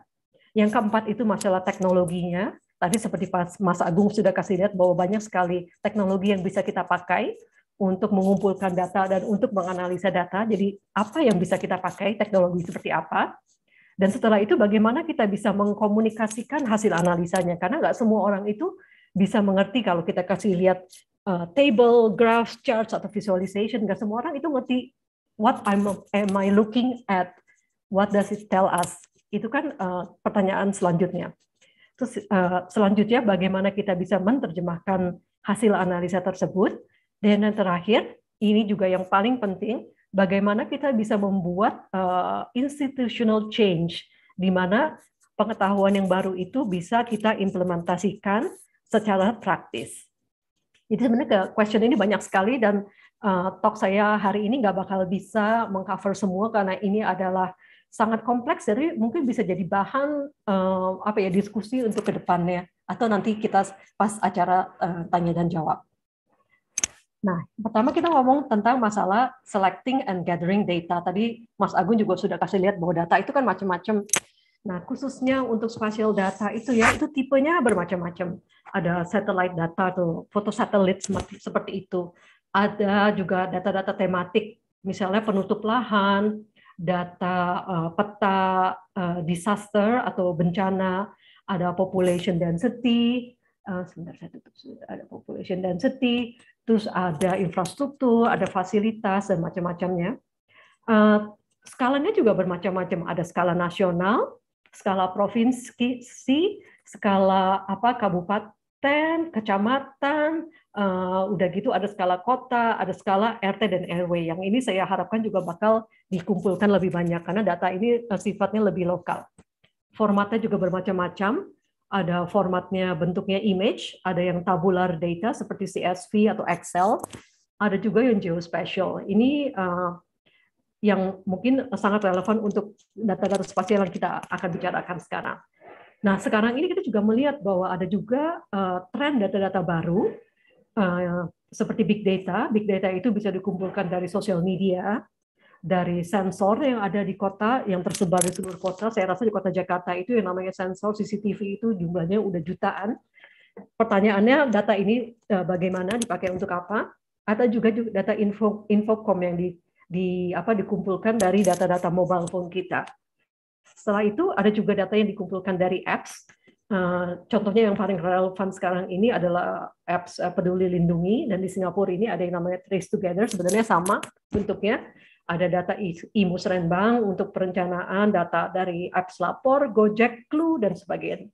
Yang keempat itu masalah teknologinya. Tadi seperti Mas Agung sudah kasih lihat bahwa banyak sekali teknologi yang bisa kita pakai untuk mengumpulkan data dan untuk menganalisa data. Jadi apa yang bisa kita pakai, teknologi seperti apa. Dan setelah itu bagaimana kita bisa mengkomunikasikan hasil analisanya. Karena nggak semua orang itu bisa mengerti kalau kita kasih lihat eh, table, graph, charts, atau visualization. Nggak semua orang itu ngerti what I'm, am I looking at? What does it tell us? Itu kan uh, pertanyaan selanjutnya. Terus uh, selanjutnya bagaimana kita bisa menerjemahkan hasil analisa tersebut? Dan yang terakhir, ini juga yang paling penting, bagaimana kita bisa membuat uh, institutional change di mana pengetahuan yang baru itu bisa kita implementasikan secara praktis. Jadi sebenarnya question ini banyak sekali dan uh, talk saya hari ini nggak bakal bisa mengcover semua karena ini adalah sangat kompleks jadi mungkin bisa jadi bahan uh, apa ya diskusi untuk kedepannya atau nanti kita pas acara uh, tanya dan jawab. Nah, pertama kita ngomong tentang masalah selecting and gathering data. Tadi Mas Agung juga sudah kasih lihat bahwa data itu kan macam-macam. Nah, khususnya untuk spatial data itu ya, itu tipenya bermacam-macam. Ada satellite data atau foto satelit seperti itu. Ada juga data-data tematik, misalnya penutup lahan, data eh, peta eh, disaster atau bencana, ada population density, eh, sebentar saya tutup, ada population density, terus ada infrastruktur, ada fasilitas dan macam-macamnya. Uh, skalanya juga bermacam-macam, ada skala nasional, skala provinsi, skala apa kabupaten kabupaten, kecamatan, uh, udah gitu ada skala kota, ada skala RT dan RW. Yang ini saya harapkan juga bakal dikumpulkan lebih banyak karena data ini eh, sifatnya lebih lokal. Formatnya juga bermacam-macam. Ada formatnya bentuknya image, ada yang tabular data seperti CSV atau Excel, ada juga yang geospatial. Ini uh, yang mungkin sangat relevan untuk data-data spasial yang kita akan bicarakan sekarang. Nah, sekarang ini kita juga melihat bahwa ada juga uh, tren data-data baru uh, seperti big data. Big data itu bisa dikumpulkan dari sosial media, dari sensor yang ada di kota yang tersebar di seluruh kota. Saya rasa di kota Jakarta itu yang namanya sensor CCTV itu jumlahnya udah jutaan. Pertanyaannya data ini uh, bagaimana dipakai untuk apa? Atau juga data info infocom yang di, di apa dikumpulkan dari data-data mobile phone kita. Setelah itu ada juga data yang dikumpulkan dari apps. Eh, contohnya yang paling relevan sekarang ini adalah apps eh, Peduli Lindungi dan di Singapura ini ada yang namanya Trace Together sebenarnya sama bentuknya ada data imus rembang untuk perencanaan data dari apps lapor, Gojek, Clue dan sebagainya.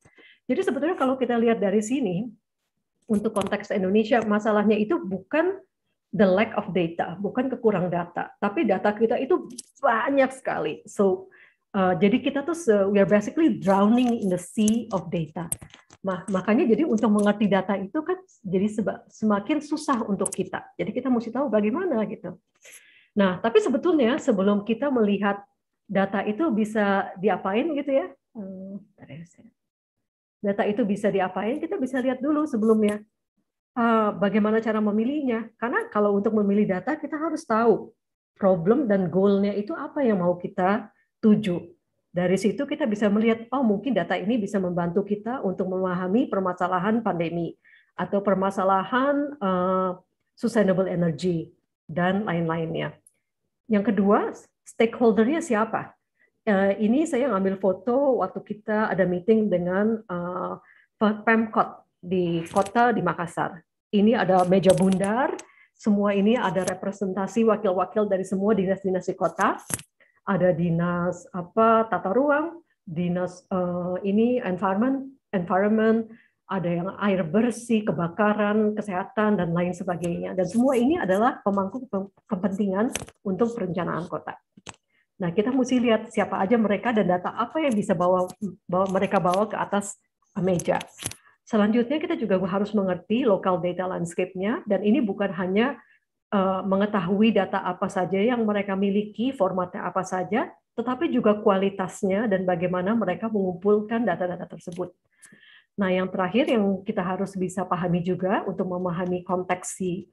Jadi sebetulnya kalau kita lihat dari sini untuk konteks Indonesia masalahnya itu bukan the lack of data, bukan kekurang data, tapi data kita itu banyak sekali. So Uh, jadi kita tuh se, we are basically drowning in the sea of data. Nah, makanya jadi untuk mengerti data itu kan jadi seba, semakin susah untuk kita. Jadi kita mesti tahu bagaimana gitu. Nah, tapi sebetulnya sebelum kita melihat data itu bisa diapain gitu ya? Eh, ya data itu bisa diapain? Kita bisa lihat dulu sebelumnya eh, bagaimana cara memilihnya. Karena kalau untuk memilih data kita harus tahu problem dan goalnya itu apa yang mau kita 7. Dari situ kita bisa melihat, oh mungkin data ini bisa membantu kita untuk memahami permasalahan pandemi atau permasalahan uh, sustainable energy dan lain-lainnya. Yang kedua, stakeholdernya siapa? Uh, ini saya ngambil foto waktu kita ada meeting dengan uh, Pemkot di kota di Makassar. Ini ada meja bundar, semua ini ada representasi wakil-wakil dari semua dinas-dinas di kota ada dinas apa tata ruang, dinas uh, ini environment, environment, ada yang air bersih, kebakaran, kesehatan dan lain sebagainya. Dan semua ini adalah pemangku kepentingan untuk perencanaan kota. Nah, kita mesti lihat siapa aja mereka dan data apa yang bisa bawa, bawa mereka bawa ke atas meja. Selanjutnya kita juga harus mengerti local data landscape-nya dan ini bukan hanya Eh, mengetahui data apa saja yang mereka miliki, formatnya apa saja, tetapi juga kualitasnya dan bagaimana mereka mengumpulkan data-data tersebut. Nah, yang terakhir yang kita harus bisa pahami juga untuk memahami konteks si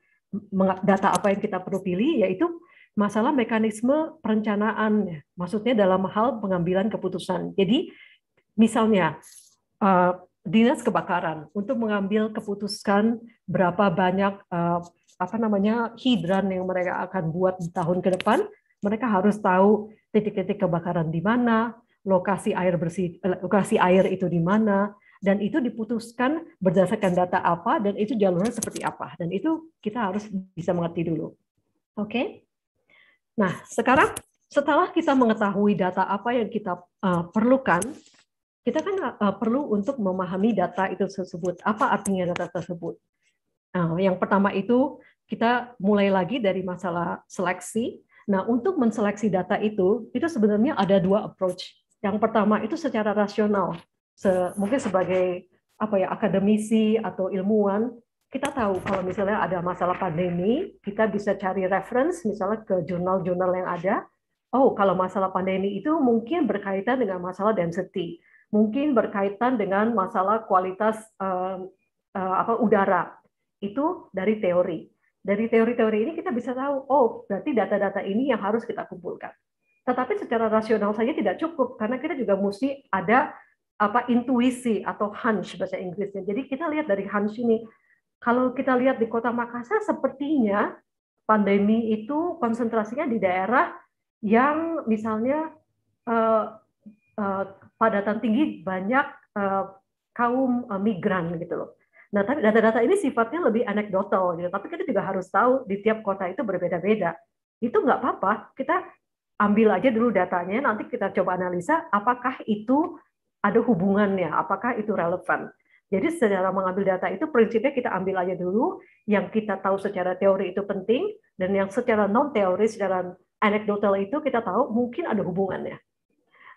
data apa yang kita perlu pilih yaitu masalah mekanisme perencanaan, maksudnya dalam hal pengambilan keputusan. Jadi, misalnya eh, dinas kebakaran untuk mengambil keputusan berapa banyak eh, apa namanya hidran yang mereka akan buat di tahun ke depan, mereka harus tahu titik-titik kebakaran di mana, lokasi air bersih, eh, lokasi air itu di mana, dan itu diputuskan berdasarkan data apa dan itu jalurnya seperti apa dan itu kita harus bisa mengerti dulu. Oke. Okay? Nah, sekarang setelah kita mengetahui data apa yang kita uh, perlukan, kita kan uh, perlu untuk memahami data itu tersebut. Apa artinya data tersebut? Nah, yang pertama itu kita mulai lagi dari masalah seleksi. Nah, untuk menseleksi data itu, itu sebenarnya ada dua approach. Yang pertama itu secara rasional, Se mungkin sebagai apa ya akademisi atau ilmuwan, kita tahu kalau misalnya ada masalah pandemi, kita bisa cari reference misalnya ke jurnal-jurnal yang ada. Oh, kalau masalah pandemi itu mungkin berkaitan dengan masalah density, mungkin berkaitan dengan masalah kualitas uh, uh, apa udara. Itu dari teori dari teori-teori ini kita bisa tahu, oh berarti data-data ini yang harus kita kumpulkan. Tetapi secara rasional saja tidak cukup karena kita juga mesti ada apa intuisi atau hunch bahasa Inggrisnya. Jadi kita lihat dari hunch ini. Kalau kita lihat di kota Makassar sepertinya pandemi itu konsentrasinya di daerah yang misalnya eh, eh, padatan tinggi banyak eh, kaum eh, migran gitu loh. Nah, tapi data-data ini sifatnya lebih anekdotal gitu. Tapi kita juga harus tahu di tiap kota itu berbeda-beda. Itu nggak apa-apa, kita ambil aja dulu datanya, nanti kita coba analisa apakah itu ada hubungannya, apakah itu relevan. Jadi secara mengambil data itu prinsipnya kita ambil aja dulu yang kita tahu secara teori itu penting dan yang secara non teori secara anekdotal itu kita tahu mungkin ada hubungannya.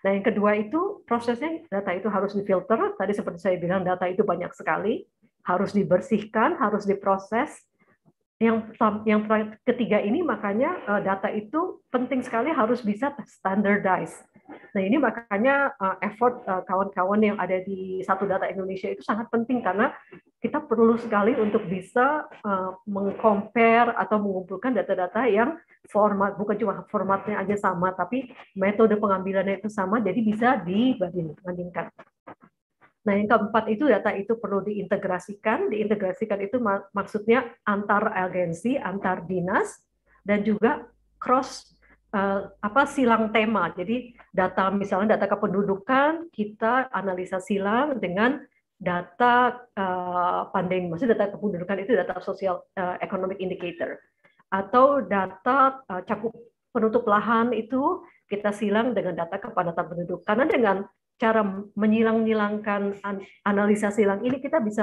Nah, yang kedua itu prosesnya data itu harus difilter. Tadi seperti saya bilang data itu banyak sekali harus dibersihkan, harus diproses. Yang yang ketiga ini makanya eh, data itu penting sekali harus bisa standardize. Nah ini makanya eh, effort eh, kawan-kawan yang ada di Satu Data Indonesia itu sangat penting karena kita perlu sekali untuk bisa mengcompare atau mengumpulkan data-data yang format bukan cuma formatnya aja sama tapi metode pengambilannya itu sama jadi bisa dibandingkan. Nah, yang keempat itu data itu perlu diintegrasikan. Diintegrasikan itu maksudnya antar agensi, antar dinas, dan juga cross uh, apa silang tema. Jadi data misalnya data kependudukan kita analisa silang dengan data uh, pandemi, maksudnya data kependudukan itu data sosial uh, economic indicator atau data uh, cakup penutup lahan itu kita silang dengan data kepadatan penduduk karena dengan cara menyilang-nyilangkan analisa silang ini kita bisa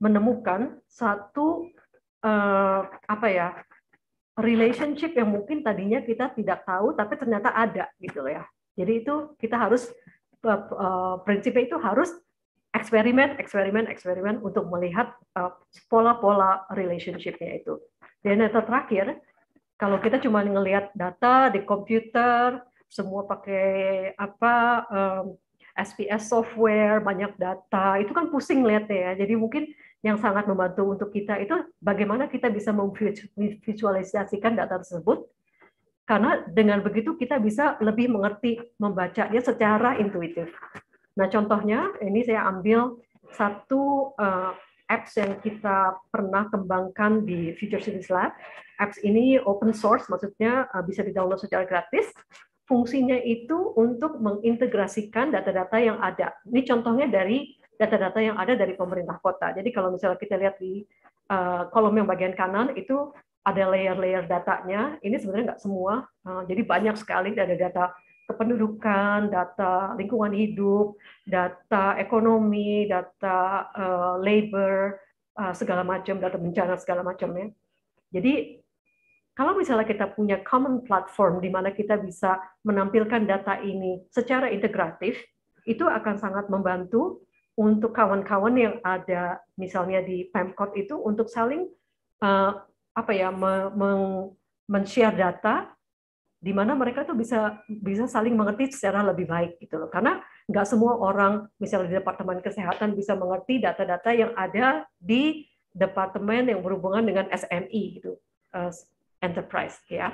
menemukan satu uh, apa ya relationship yang mungkin tadinya kita tidak tahu tapi ternyata ada gitu ya. Jadi itu kita harus uh, prinsipnya itu harus eksperimen, eksperimen, eksperimen untuk melihat pola-pola uh, relationshipnya itu. Dan yang terakhir, kalau kita cuma ngelihat data di komputer, semua pakai apa um, SPS software, banyak data, itu kan pusing lihat ya. Jadi mungkin yang sangat membantu untuk kita itu bagaimana kita bisa memvisualisasikan data tersebut, karena dengan begitu kita bisa lebih mengerti membacanya secara intuitif. Nah contohnya ini saya ambil satu eh, apps yang kita pernah kembangkan di Future Cities Lab. Apps ini open source, maksudnya eh, bisa di-download secara gratis fungsinya itu untuk mengintegrasikan data-data yang ada. Ini contohnya dari data-data yang ada dari pemerintah kota. Jadi kalau misalnya kita lihat di eh, kolom yang bagian kanan itu ada layer-layer datanya. Ini sebenarnya nggak semua. Eh, jadi banyak sekali ada data kependudukan, data lingkungan hidup, data ekonomi, data eh, labor, segala macam, data bencana segala macamnya. Jadi kalau misalnya kita punya common platform di mana kita bisa menampilkan data ini secara integratif, itu akan sangat membantu untuk kawan-kawan yang ada misalnya di Pemkot itu untuk saling uh, apa ya men-share data di mana mereka tuh bisa bisa saling mengerti secara lebih baik gitu loh. Karena nggak semua orang misalnya di departemen kesehatan bisa mengerti data-data yang ada di departemen yang berhubungan dengan SMI gitu eh, enterprise ya.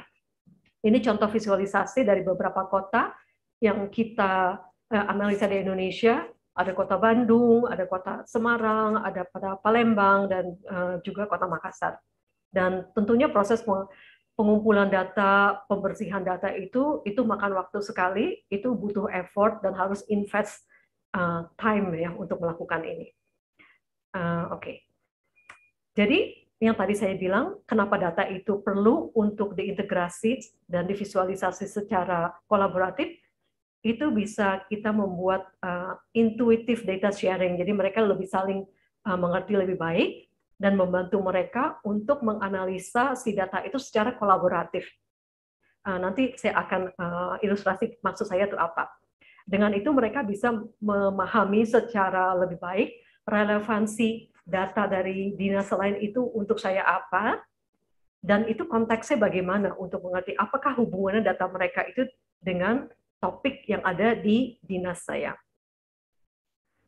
Ini contoh visualisasi dari beberapa kota yang kita eh, analisa di Indonesia. Ada kota Bandung, ada kota Semarang, ada pada Palembang dan eh, juga kota Makassar. Dan tentunya proses pengumpulan data, pembersihan data itu itu makan waktu sekali, itu butuh effort dan harus invest eh, time ya untuk melakukan ini. Oke. Okay. Jadi yang tadi saya bilang, kenapa data itu perlu untuk diintegrasi dan divisualisasi secara kolaboratif, itu bisa kita membuat uh, intuitive data sharing. Jadi mereka lebih saling uh, mengerti lebih baik dan membantu mereka untuk menganalisa si data itu secara kolaboratif. Uh, nanti saya akan uh, ilustrasi maksud saya itu apa. Dengan itu mereka bisa memahami secara lebih baik relevansi data dari dinas lain itu untuk saya apa, dan itu konteksnya bagaimana untuk mengerti apakah hubungannya data mereka itu dengan topik yang ada di dinas saya.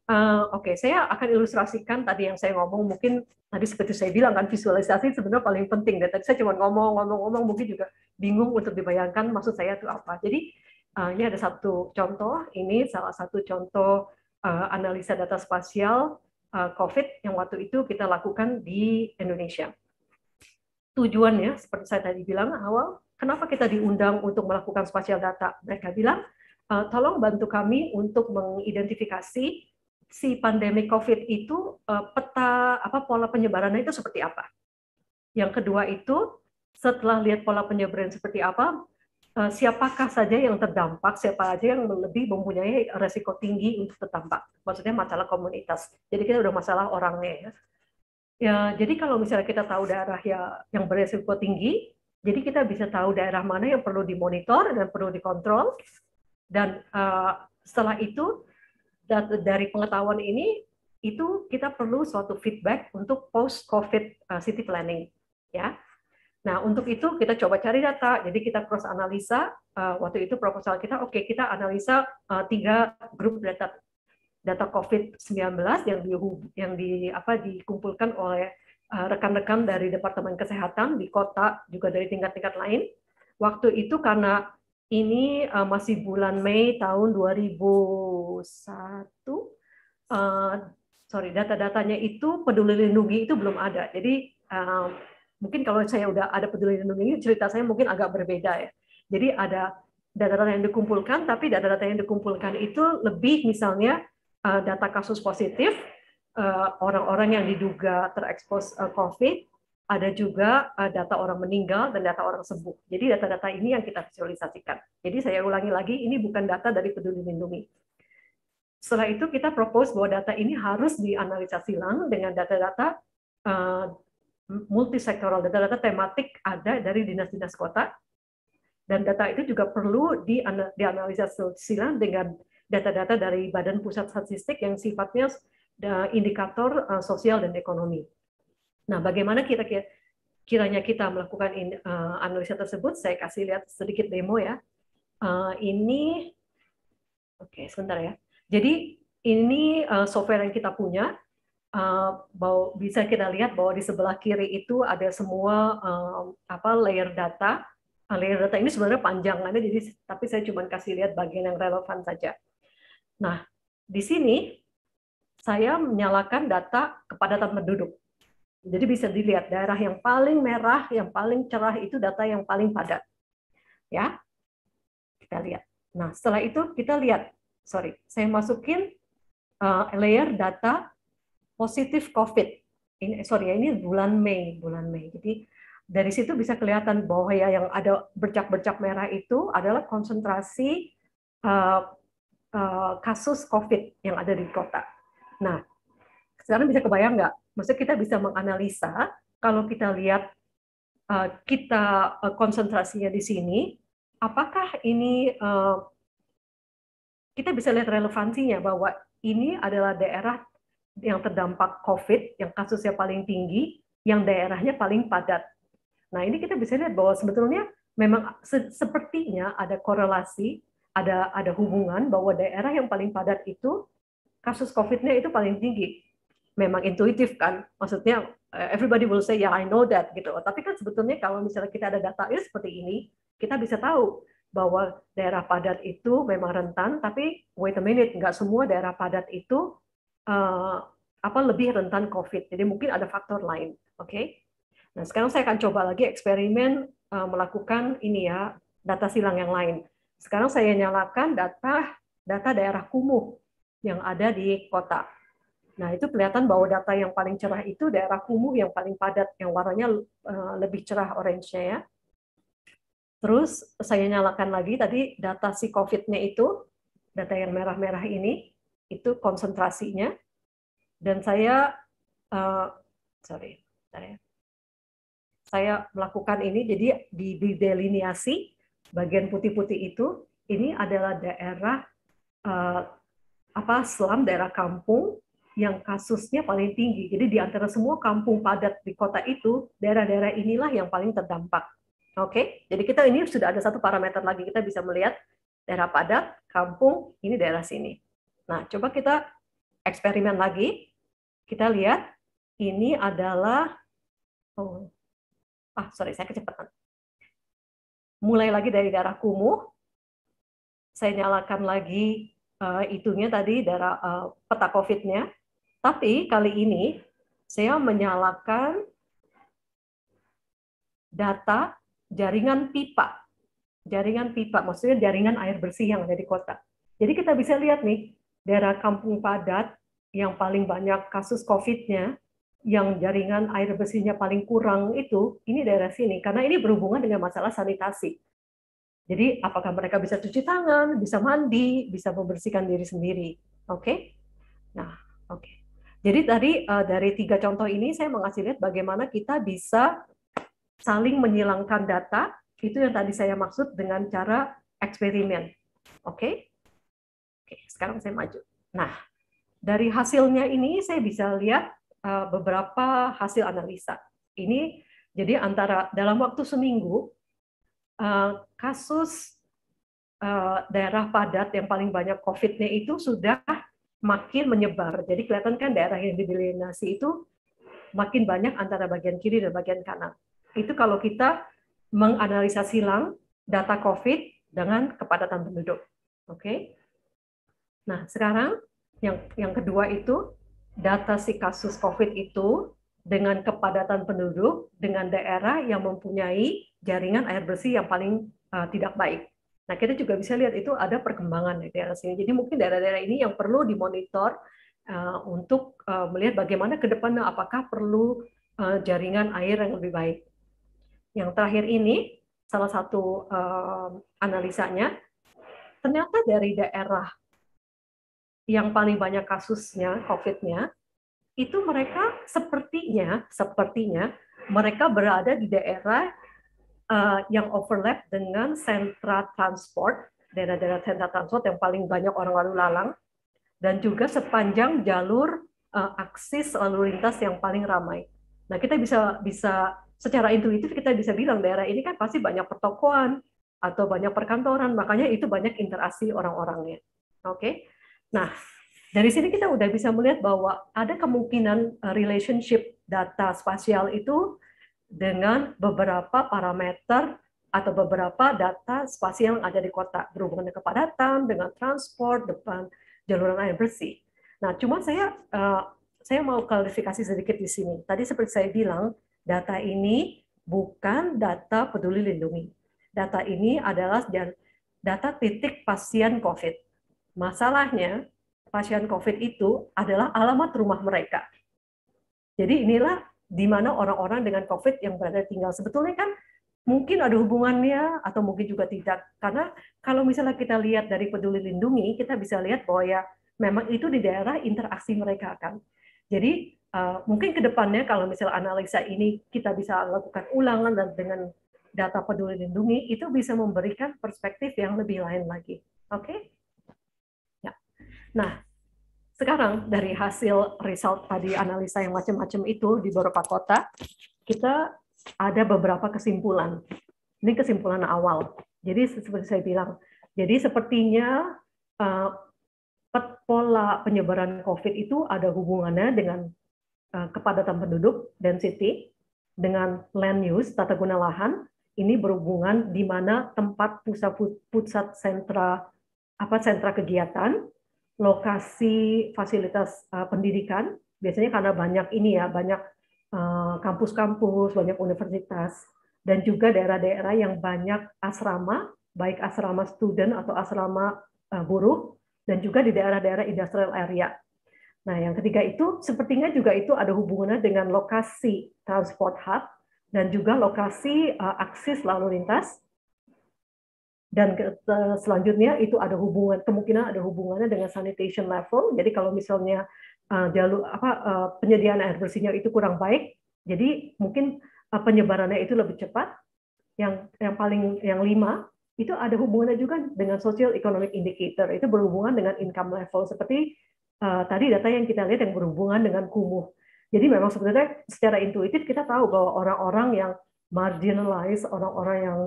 Uh, Oke, okay, saya akan ilustrasikan tadi yang saya ngomong mungkin tadi seperti saya bilang kan visualisasi sebenarnya paling penting. Dan tadi saya cuma ngomong-ngomong-ngomong mungkin juga bingung untuk dibayangkan maksud saya itu apa. Jadi uh, ini ada satu contoh, ini salah satu contoh uh, analisa data spasial Eh, COVID yang waktu itu kita lakukan di Indonesia. Tujuannya, seperti saya tadi bilang awal, kenapa kita diundang untuk melakukan spasial data? Mereka bilang, eh, tolong bantu kami untuk mengidentifikasi si pandemi COVID itu eh, peta apa pola penyebarannya itu seperti apa. Yang kedua itu setelah lihat pola penyebaran seperti apa, Eh, siapakah saja yang terdampak, siapa saja yang lebih mempunyai resiko tinggi untuk terdampak. Maksudnya masalah komunitas. Jadi kita udah masalah orangnya ya. Ya, jadi kalau misalnya kita tahu daerah ya yang beresiko tinggi, jadi kita bisa tahu daerah mana yang perlu dimonitor dan perlu dikontrol. Dan uh, setelah itu dari pengetahuan ini itu kita perlu suatu feedback untuk post COVID eh, city planning ya Nah, untuk itu kita coba cari data. Jadi kita cross analisa eh, waktu itu proposal kita oke okay, kita analisa eh, tiga grup data data COVID-19 yang di yang di apa dikumpulkan oleh eh, rekan-rekan dari Departemen Kesehatan di kota juga dari tingkat-tingkat lain. Waktu itu karena ini masih bulan Mei tahun 2001 uh, sorry data-datanya itu peduli lindungi itu belum ada. Jadi mungkin kalau saya udah ada peduli lindungi ini cerita saya mungkin agak berbeda ya. Jadi ada data-data yang dikumpulkan, tapi data-data yang dikumpulkan itu lebih misalnya eh, data kasus positif, eh, orang-orang yang diduga terekspos eh, COVID, ada juga data orang meninggal dan data orang sembuh. Jadi data-data ini yang kita visualisasikan. Jadi saya ulangi lagi, ini bukan data dari peduli lindungi. Setelah itu kita propose bahwa data ini harus dianalisa silang dengan data-data multisektoral data-data tematik ada dari dinas-dinas kota dan data itu juga perlu dianalisa silang dengan data-data dari Badan Pusat Statistik yang sifatnya indikator eh, sosial dan ekonomi. Nah, bagaimana kita kiranya kita melakukan eh, analisa tersebut? Saya kasih lihat sedikit demo ya. Eh, ini, oke okay, sebentar ya. Jadi ini software yang kita punya Eh, bisa kita lihat bahwa di sebelah kiri itu ada semua eh, apa layer data. Nah, layer data ini sebenarnya panjangannya jadi tapi saya cuma kasih lihat bagian yang relevan saja. Nah, di sini saya menyalakan data kepadatan penduduk. Jadi bisa dilihat daerah yang paling merah, yang paling cerah itu data yang paling padat. Ya. Kita lihat. Nah, setelah itu kita lihat, sorry, saya masukin eh, layer data positif COVID. Ini sorry ya, ini bulan Mei, bulan Mei. Jadi dari situ bisa kelihatan bahwa ya yang ada bercak-bercak merah itu adalah konsentrasi uh, uh, kasus COVID yang ada di kota. Nah, sekarang bisa kebayang nggak? Maksudnya kita bisa menganalisa kalau kita lihat uh, kita uh, konsentrasinya di sini, apakah ini uh, kita bisa lihat relevansinya bahwa ini adalah daerah yang terdampak COVID, yang kasusnya paling tinggi, yang daerahnya paling padat. Nah, ini kita bisa lihat bahwa sebetulnya memang se sepertinya ada korelasi, ada ada hubungan bahwa daerah yang paling padat itu kasus COVID-nya itu paling tinggi. Memang intuitif kan, maksudnya eh, everybody will say yeah, I know that gitu. Tapi kan sebetulnya kalau misalnya kita ada data ya seperti ini, kita bisa tahu bahwa daerah padat itu memang rentan, tapi wait a minute, nggak semua daerah padat itu Eh, apa lebih rentan COVID. Jadi mungkin ada faktor lain, oke? Okay? Nah sekarang saya akan coba lagi eksperimen uh, melakukan ini ya data silang yang lain. Sekarang saya nyalakan data data daerah kumuh yang ada di kota. Nah itu kelihatan bahwa data yang paling cerah itu daerah kumuh yang paling padat, yang warnanya uh, lebih cerah orange ya. Terus saya nyalakan lagi tadi data si COVID-nya itu, data yang merah-merah ini itu konsentrasinya dan saya uh, sorry ya. saya melakukan ini jadi di, di delineasi bagian putih-putih itu ini adalah daerah uh, apa selam daerah kampung yang kasusnya paling tinggi. Jadi di antara semua kampung padat di kota itu, daerah-daerah inilah yang paling terdampak. Oke, okay? jadi kita ini sudah ada satu parameter lagi kita bisa melihat daerah padat, kampung, ini daerah sini. Nah, coba kita eksperimen lagi. Kita lihat ini adalah oh, ah sorry saya kecepatan. Mulai lagi dari darah kumuh. Saya nyalakan lagi uh, itunya tadi darah uh, peta COVID-nya. Tapi kali ini saya menyalakan data jaringan pipa. Jaringan pipa, maksudnya jaringan air bersih yang ada di kota. Jadi kita bisa lihat nih, daerah kampung padat yang paling banyak kasus COVID-nya, yang jaringan air bersihnya paling kurang itu, ini daerah sini. Karena ini berhubungan dengan masalah sanitasi. Jadi apakah mereka bisa cuci tangan, bisa mandi, bisa membersihkan diri sendiri. Oke? Okay? Nah, oke. Okay. Jadi tadi uh, dari tiga contoh ini saya mengasih lihat bagaimana kita bisa saling menyilangkan data, itu yang tadi saya maksud dengan cara eksperimen. Oke? Okay? Oke, sekarang saya maju. Nah, dari hasilnya ini saya bisa lihat eh, beberapa hasil analisa. Ini jadi antara dalam waktu seminggu eh, kasus eh, daerah padat yang paling banyak COVID-nya itu sudah makin menyebar. Jadi kelihatan kan daerah yang didelineasi itu makin banyak antara bagian kiri dan bagian kanan. Itu kalau kita menganalisa silang data COVID dengan kepadatan penduduk. Oke. Okay? Nah, sekarang yang yang kedua itu data si kasus COVID itu dengan kepadatan penduduk dengan daerah yang mempunyai jaringan air bersih yang paling uh, tidak baik. Nah, kita juga bisa lihat itu ada perkembangan di daerah sini. Jadi mungkin daerah-daerah ini yang perlu dimonitor uh, untuk uh, melihat bagaimana ke depannya apakah perlu uh, jaringan air yang lebih baik. Yang terakhir ini salah satu uh, analisanya ternyata dari daerah yang paling banyak kasusnya COVID-nya itu mereka sepertinya sepertinya mereka berada di daerah eh, yang overlap dengan sentra transport daerah-daerah sentra transport yang paling banyak orang lalu lalang dan juga sepanjang jalur uh, aksis lalu lintas yang paling ramai. Nah kita bisa bisa secara intuitif kita bisa bilang daerah ini kan pasti banyak pertokoan atau banyak perkantoran makanya itu banyak interaksi orang-orangnya. Oke, okay? Nah, dari sini kita udah bisa melihat bahwa ada kemungkinan eh, relationship data spasial itu dengan beberapa parameter atau beberapa data spasial yang ada di kota berhubungan dengan kepadatan, dengan transport, depan jalur air bersih. Nah, cuma saya eh, saya mau klarifikasi sedikit di sini. Tadi seperti saya bilang, data ini bukan data peduli lindungi. Data ini adalah data titik pasien COVID. Masalahnya, pasien COVID itu adalah alamat rumah mereka. Jadi inilah di mana orang-orang dengan COVID yang berada tinggal. Sebetulnya kan mungkin ada hubungannya atau mungkin juga tidak. Karena kalau misalnya kita lihat dari peduli lindungi, kita bisa lihat bahwa ya memang itu di daerah interaksi mereka kan. Jadi uh, mungkin ke depannya kalau misalnya analisa ini kita bisa lakukan ulangan dan dengan data peduli lindungi itu bisa memberikan perspektif yang lebih lain lagi. Oke? Okay? Nah, sekarang dari hasil result tadi analisa yang macam-macam itu di beberapa kota, kita ada beberapa kesimpulan. Ini kesimpulan awal. Jadi seperti saya bilang, jadi sepertinya uh, pola penyebaran COVID itu ada hubungannya dengan uh, kepadatan penduduk density, dengan land use tata guna lahan. Ini berhubungan di mana tempat pusat pusat sentra apa sentra kegiatan lokasi fasilitas uh, pendidikan. Biasanya karena banyak ini ya, banyak eh, kampus-kampus, uh, banyak universitas, dan juga daerah-daerah yang banyak asrama, baik asrama student atau asrama uh, buruh, dan juga di daerah-daerah industrial area. Nah, yang ketiga itu sepertinya juga itu ada hubungannya dengan lokasi transport hub dan juga lokasi uh, akses lalu lintas dan selanjutnya itu ada hubungan kemungkinan ada hubungannya dengan sanitation level. Jadi kalau misalnya uh, jalur apa uh, penyediaan air bersihnya itu kurang baik, jadi mungkin uh, penyebarannya itu lebih cepat. Yang yang paling yang lima itu ada hubungannya juga dengan social economic indicator. Itu berhubungan dengan income level seperti uh, tadi data yang kita lihat yang berhubungan dengan kumuh. Jadi memang sebenarnya secara intuitif kita tahu bahwa orang-orang yang marginalized, orang-orang yang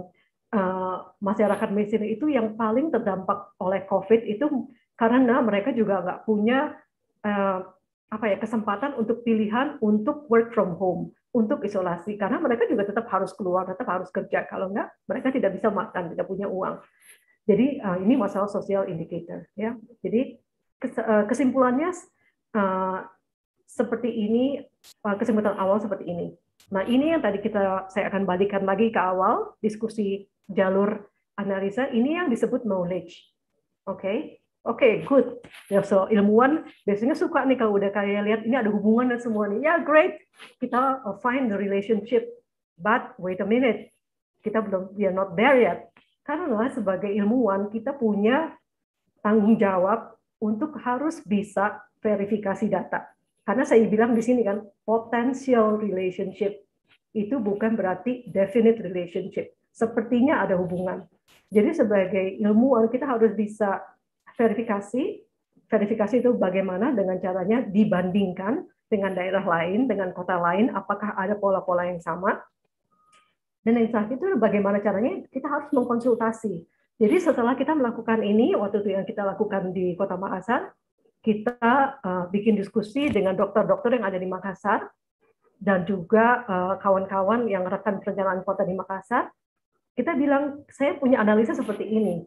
Eh, masyarakat miskin itu yang paling terdampak oleh COVID itu karena mereka juga nggak punya eh, apa ya kesempatan untuk pilihan untuk work from home untuk isolasi karena mereka juga tetap harus keluar, tetap harus kerja. Kalau nggak mereka tidak bisa makan, tidak punya uang. Jadi eh, ini masalah sosial indicator ya. Jadi kesimpulannya seperti ini, kesimpulan awal seperti ini. Nah, ini yang tadi kita saya akan balikan lagi ke awal diskusi jalur analisa ini yang disebut knowledge. Oke, okay? oke, okay, good. Ya, so ilmuwan biasanya suka nih kalau udah kayak lihat ini ada hubungan dan semua Ya yeah, great, kita uh, find the relationship. But wait a minute, kita belum we are not there yet. Karena sebagai ilmuwan kita punya tanggung jawab untuk harus bisa verifikasi data. Karena saya bilang di sini kan potential relationship itu bukan berarti definite relationship sepertinya ada hubungan. Jadi sebagai ilmuwan kita harus bisa verifikasi, verifikasi itu bagaimana dengan caranya dibandingkan dengan daerah lain, dengan kota lain, apakah ada pola-pola yang sama. Dan yang terakhir itu bagaimana caranya kita harus mengkonsultasi. Jadi setelah kita melakukan ini, waktu itu yang kita lakukan di Kota Makassar, kita eh, bikin diskusi dengan dokter-dokter yang ada di Makassar, dan juga eh, kawan-kawan yang rekan perjalanan kota di Makassar, kita bilang saya punya analisa seperti ini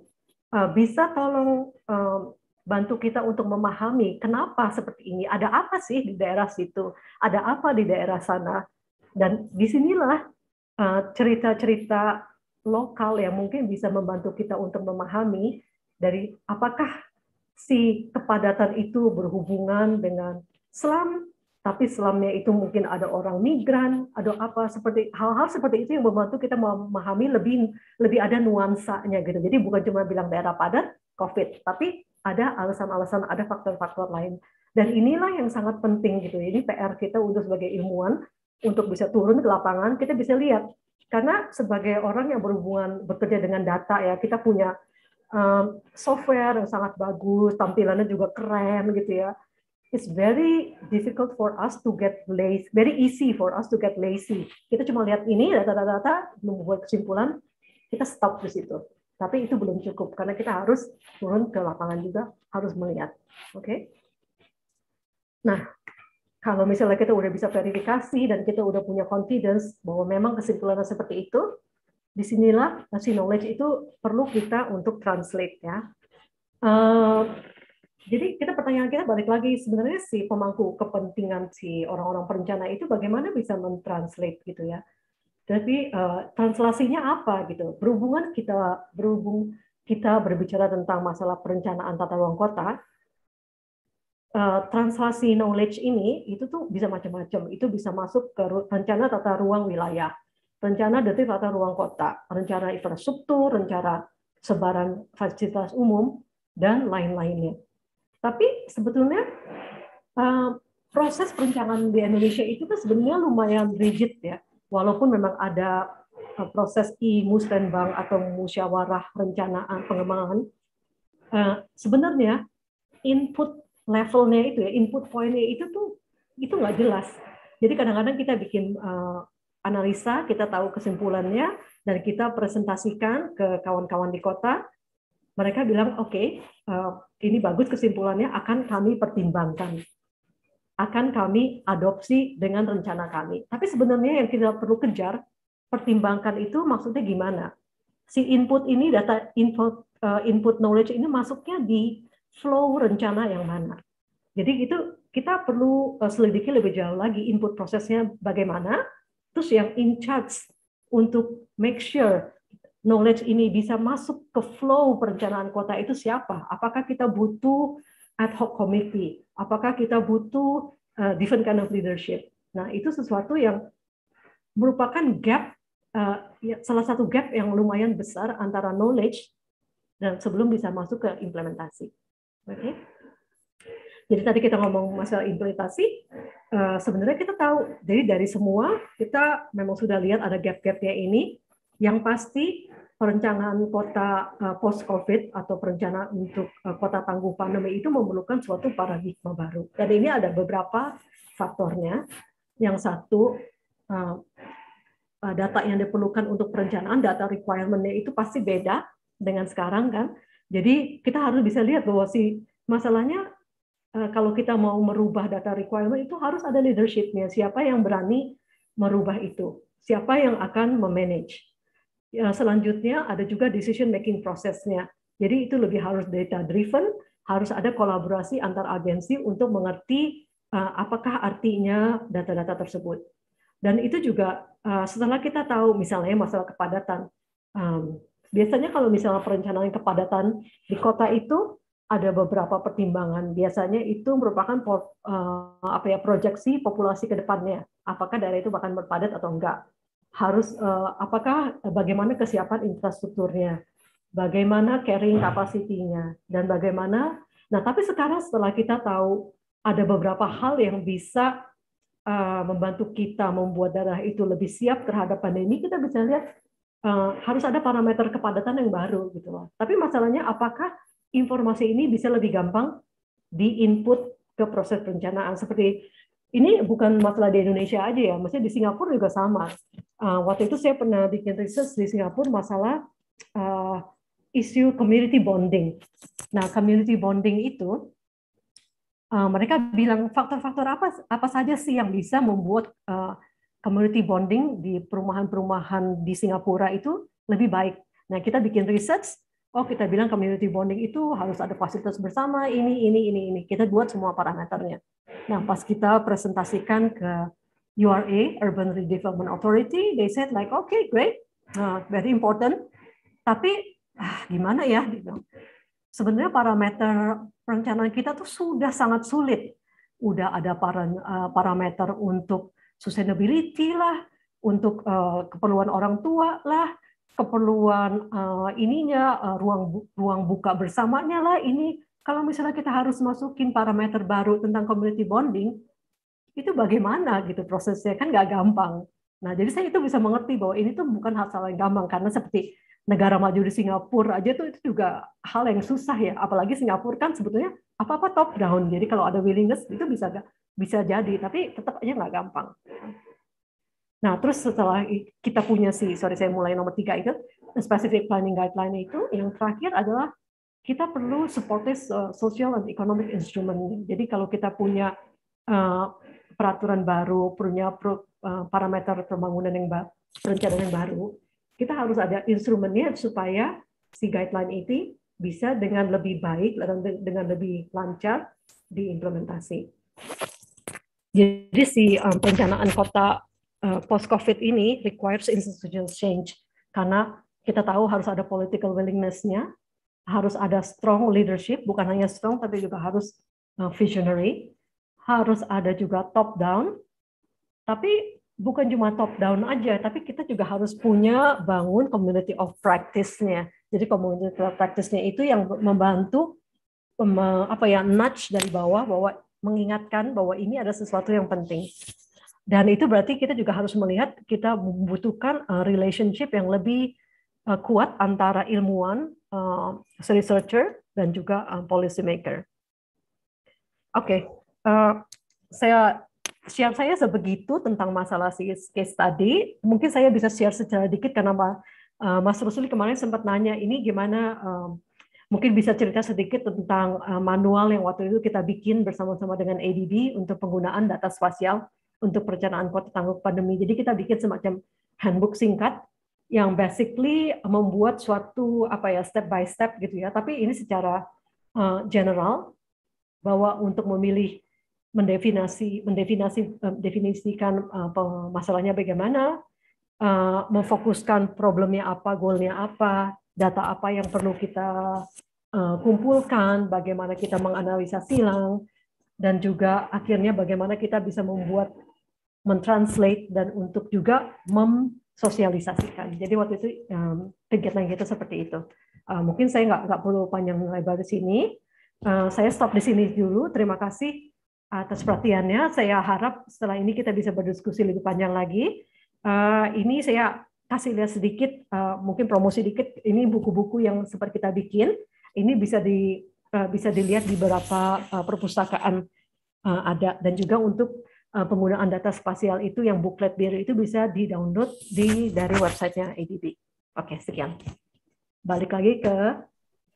eh, bisa tolong eh, bantu kita untuk memahami kenapa seperti ini ada apa sih di daerah situ ada apa di daerah sana dan disinilah eh, cerita-cerita lokal yang mungkin bisa membantu kita untuk memahami dari apakah si kepadatan itu berhubungan dengan selam tapi selamnya itu mungkin ada orang migran, ada apa seperti hal-hal seperti itu yang membantu kita memahami lebih lebih ada nuansanya gitu. Jadi bukan cuma bilang daerah padat COVID, tapi ada alasan-alasan, ada faktor-faktor lain. Dan inilah yang sangat penting gitu. Jadi PR kita untuk sebagai ilmuwan untuk bisa turun ke lapangan, kita bisa lihat karena sebagai orang yang berhubungan bekerja dengan data ya, kita punya eh, software yang sangat bagus, tampilannya juga keren gitu ya it's very difficult for us to get lazy, very easy for us to get lazy. Kita cuma lihat ini data-data, belum buat kesimpulan, kita stop di situ. Tapi itu belum cukup karena kita harus turun ke lapangan juga, harus melihat. Oke. Okay? Nah, kalau misalnya kita udah bisa verifikasi dan kita udah punya confidence bahwa memang kesimpulannya seperti itu, disinilah si knowledge itu perlu kita untuk translate ya. Uh, jadi kita pertanyaan kita balik lagi sebenarnya si pemangku kepentingan si orang-orang perencana itu bagaimana bisa mentranslate gitu ya. Tapi uh, translasinya apa gitu? Berhubungan kita berhubung kita berbicara tentang masalah perencanaan tata ruang kota, uh, translasi knowledge ini itu tuh bisa macam-macam. Itu bisa masuk ke rencana tata ruang wilayah, rencana detik tata ruang kota, rencana infrastruktur, rencana sebaran fasilitas umum dan lain-lainnya tapi sebetulnya uh, proses perencanaan di Indonesia itu kan sebenarnya lumayan rigid ya. Walaupun memang ada uh, proses i musrenbang atau musyawarah rencanaan pengembangan, uh, sebenarnya input levelnya itu ya, input poinnya itu tuh itu nggak jelas. Jadi kadang-kadang kita bikin uh, analisa, kita tahu kesimpulannya, dan kita presentasikan ke kawan-kawan di kota mereka bilang oke okay, eh, ini bagus kesimpulannya akan kami pertimbangkan akan kami adopsi dengan rencana kami tapi sebenarnya yang kita perlu kejar pertimbangkan itu maksudnya gimana si input ini data input eh, input knowledge ini masuknya di flow rencana yang mana jadi itu kita perlu eh, selidiki lebih jauh lagi input prosesnya bagaimana terus yang in charge untuk make sure knowledge ini bisa masuk ke flow perencanaan kota itu siapa? Apakah kita butuh ad hoc committee? Apakah kita butuh eh, different kind of leadership? Nah, itu sesuatu yang merupakan gap eh, ya, salah satu gap yang lumayan besar antara knowledge dan sebelum bisa masuk ke implementasi. Oke. Okay? Jadi tadi kita ngomong masalah implementasi, eh, sebenarnya kita tahu. Jadi dari semua kita memang sudah lihat ada gap-gapnya ini. Yang pasti perencanaan kota eh, post-COVID atau perencanaan untuk eh, kota tangguh pandemi itu memerlukan suatu paradigma baru. Dan ini ada beberapa faktornya. Yang satu, eh, data yang diperlukan untuk perencanaan, data requirement-nya itu pasti beda dengan sekarang kan. Jadi kita harus bisa lihat bahwa si masalahnya kalau kita mau merubah data requirement itu harus ada leadershipnya. Siapa yang berani merubah itu? Siapa yang akan memanage? Ya, selanjutnya ada juga decision making prosesnya. Jadi itu lebih harus data driven, harus ada kolaborasi antar agensi untuk mengerti eh, apakah artinya data-data tersebut. Dan itu juga eh, setelah kita tahu misalnya masalah kepadatan. Eh, biasanya kalau misalnya perencanaan kepadatan di kota itu ada beberapa pertimbangan. Biasanya itu merupakan apa ya proyeksi populasi ke depannya, apakah daerah itu akan berpadat atau enggak harus uh, apakah eh, bagaimana kesiapan infrastrukturnya, bagaimana carrying capacity-nya, dan bagaimana. Nah, tapi sekarang setelah kita tahu ada beberapa hal yang bisa uh, membantu kita membuat darah itu lebih siap terhadap pandemi, kita bisa lihat uh, harus ada parameter kepadatan yang baru gitu loh. Tapi masalahnya apakah informasi ini bisa lebih gampang di input ke proses perencanaan seperti ini bukan masalah di Indonesia aja ya, maksudnya di Singapura juga sama. Uh, waktu itu saya pernah bikin research di Singapura masalah uh, isu community bonding. Nah, community bonding itu uh, mereka bilang faktor-faktor apa apa saja sih yang bisa membuat uh, community bonding di perumahan-perumahan di Singapura itu lebih baik. Nah, kita bikin research oh kita bilang community bonding itu harus ada fasilitas bersama ini ini ini ini kita buat semua parameternya nah pas kita presentasikan ke URA Urban Redevelopment Authority they said like okay great uh, very important tapi ah, gimana ya gitu sebenarnya parameter perencanaan kita tuh sudah sangat sulit udah ada eh, parameter untuk sustainability lah untuk eh, keperluan orang tua lah keperluan uh, ininya uh, ruang ruang buka bersamanya lah ini kalau misalnya kita harus masukin parameter baru tentang community bonding itu bagaimana gitu prosesnya kan nggak gampang nah jadi saya itu bisa mengerti bahwa ini tuh bukan hal hal yang gampang karena seperti negara maju di Singapura aja tuh itu juga hal yang susah ya apalagi Singapura kan sebetulnya apa apa top down jadi kalau ada willingness itu bisa bisa jadi tapi tetap aja nggak gampang Nah, terus setelah kita punya si, sorry saya mulai nomor tiga itu, specific planning guideline itu, yang terakhir adalah kita perlu supportive uh, social and economic instrument. Jadi kalau kita punya uh, peraturan baru, punya uh, parameter pembangunan yang baru, yang baru, kita harus ada instrumennya supaya si guideline itu bisa dengan lebih baik, dan dengan lebih lancar diimplementasi. Jadi si um, perencanaan kota Eh, post COVID ini requires institutional change karena kita tahu harus ada political willingness-nya, harus ada strong leadership, bukan hanya strong tapi juga harus eh, visionary, harus ada juga top down. Tapi bukan cuma top down aja, tapi kita juga harus punya bangun community of practice-nya. Jadi community of practice-nya itu yang membantu apa ya nudge dari bawah bahwa mengingatkan bahwa ini ada sesuatu yang penting. Dan itu berarti kita juga harus melihat kita membutuhkan uh, relationship yang lebih uh, kuat antara ilmuwan, uh, researcher, dan juga uh, policy maker. Oke, okay. uh, saya share saya sebegitu tentang masalah si case tadi. Mungkin saya bisa share secara dikit karena uh, Mas Rusli kemarin sempat nanya ini gimana. Uh, mungkin bisa cerita sedikit tentang manual yang waktu itu kita bikin bersama-sama dengan ADB untuk penggunaan data spasial untuk perencanaan kota tangguh pandemi. Jadi kita bikin semacam handbook singkat yang basically membuat suatu apa ya step by step gitu ya. Tapi ini secara eh, general bahwa untuk memilih mendefinasi mendefinasi eh, definisikan eh, masalahnya bagaimana, memfokuskan problemnya apa, goalnya apa, data apa yang perlu kita kumpulkan, bagaimana kita menganalisa silang, dan juga akhirnya bagaimana kita bisa membuat mentranslate dan untuk juga memsosialisasikan. Jadi waktu itu um, kegiatan kita seperti itu. Uh, mungkin saya nggak nggak perlu panjang lebar di sini. Uh, saya stop di sini dulu. Terima kasih atas perhatiannya. Saya harap setelah ini kita bisa berdiskusi lebih panjang lagi. Uh, ini saya kasih lihat sedikit, uh, mungkin promosi dikit. Ini buku-buku yang seperti kita bikin. Ini bisa di uh, bisa dilihat di beberapa uh, perpustakaan uh, ada dan juga untuk Eh, penggunaan data spasial itu yang booklet biru itu bisa di-download di dari websitenya ADB. Oke, sekian. Balik lagi ke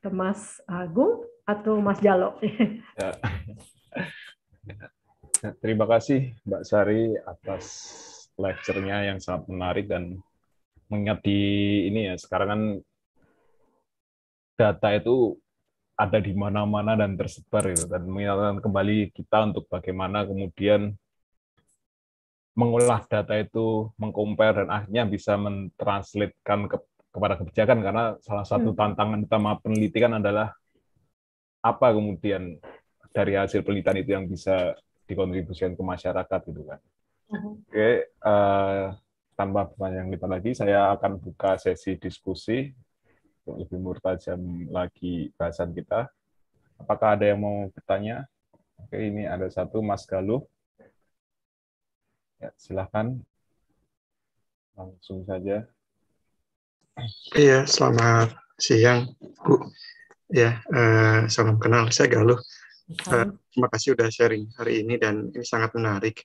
ke Mas Agung atau Mas Jalo. [LAUGHS] Ya. ya. Terima kasih Mbak Sari atas lecture-nya yang sangat menarik dan mengingat di ini ya sekarang kan data itu ada di mana-mana dan tersebar gitu. dan mengingatkan kembali kita untuk bagaimana kemudian mengolah data itu, mengkompare dan akhirnya bisa mentranslatekan ke, kepada kebijakan karena salah satu hmm. tantangan utama penelitian adalah apa kemudian dari hasil penelitian itu yang bisa dikontribusikan ke masyarakat gitu kan. Hmm. Oke, uh, eh, tanpa pertanyaan kita lagi, saya akan buka sesi diskusi untuk lebih murtajam lagi bahasan kita. Apakah ada yang mau bertanya? Oke, ini ada satu Mas Galuh. Ya, silahkan langsung saja. Iya, selamat siang, Bu. Ya, uh, salam kenal. Saya Galuh. Uh, terima kasih sudah sharing hari ini dan ini sangat menarik.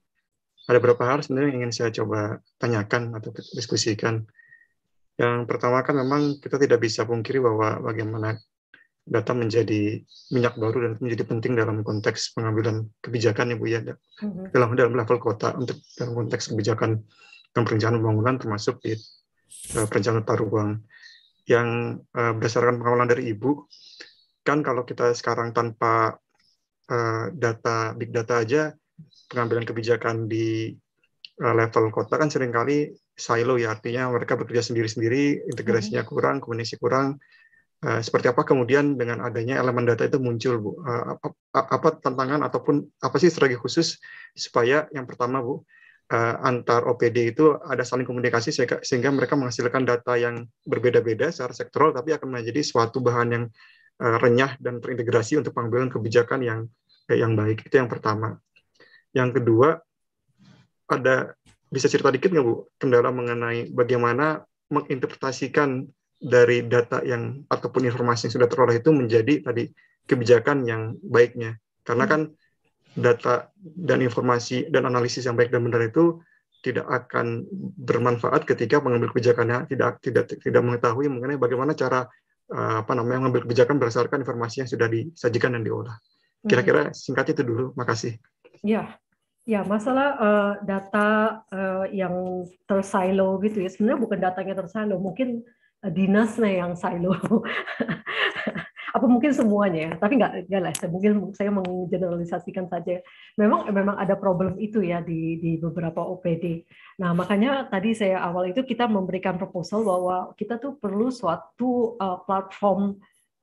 Ada beberapa hal sebenarnya yang ingin saya coba tanyakan atau diskusikan. Yang pertama kan memang kita tidak bisa pungkiri bahwa bagaimana data menjadi minyak baru dan menjadi penting dalam konteks pengambilan kebijakan ya Bu ya dalam dalam level kota untuk dalam konteks kebijakan dan perencanaan pembangunan termasuk di eh, perencanaan tata ruang yang eh, berdasarkan pengawalan dari Ibu kan kalau kita sekarang tanpa eh, data big data aja pengambilan kebijakan di level kota kan seringkali silo ya artinya mereka bekerja sendiri-sendiri integrasinya mm-hmm. kurang komunikasi kurang Eh, seperti apa kemudian dengan adanya elemen data itu muncul Bu? Eh, apa, apa tantangan ataupun apa sih strategi khusus supaya yang pertama Bu eh, antar OPD itu ada saling komunikasi sehingga mereka menghasilkan data yang berbeda-beda secara sektoral tapi akan menjadi suatu bahan yang renyah dan terintegrasi untuk pengambilan kebijakan yang yang baik itu yang pertama. Yang kedua ada bisa cerita dikit nggak Bu kendala mengenai bagaimana menginterpretasikan dari data yang ataupun informasi yang sudah terolah itu menjadi tadi kebijakan yang baiknya. Karena hmm. kan data dan informasi dan analisis yang baik dan benar itu tidak akan bermanfaat ketika mengambil kebijakannya tidak tidak tidak mengetahui mengenai bagaimana cara eh, apa namanya mengambil kebijakan berdasarkan informasi yang sudah disajikan dan diolah. Hmm. Kira-kira singkat itu dulu, makasih. Ya, Ya, masalah uh, data uh, yang tersilo gitu ya. Sebenarnya bukan datanya tersilo, mungkin dinasnya yang silo apa mungkin semuanya ya tapi nggak nggak lah saya mungkin saya menggeneralisasikan saja memang memang ada problem itu ya di di beberapa OPD nah makanya tadi saya awal itu kita memberikan proposal bahwa kita tuh perlu suatu uh, platform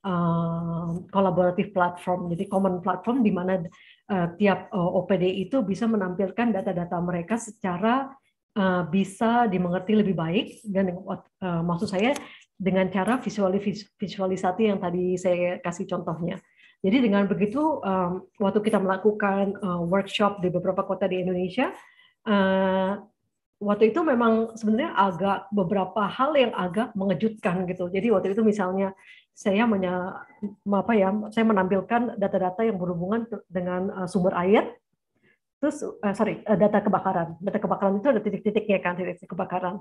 uh, kolaboratif platform jadi common platform di mana uh, tiap uh, OPD itu bisa menampilkan data-data mereka secara Eh, bisa dimengerti lebih baik dan uh, maksud saya dengan cara visualisasi yang tadi saya kasih contohnya. Jadi dengan begitu um, waktu kita melakukan uh, workshop di beberapa kota di Indonesia, uh, waktu itu memang sebenarnya agak beberapa hal yang agak mengejutkan gitu. Jadi waktu itu misalnya saya menya, apa ya, saya menampilkan data-data yang berhubungan dengan uh, sumber air Terus uh, sorry uh, data kebakaran, data kebakaran itu ada titik-titiknya kan titik titik kebakaran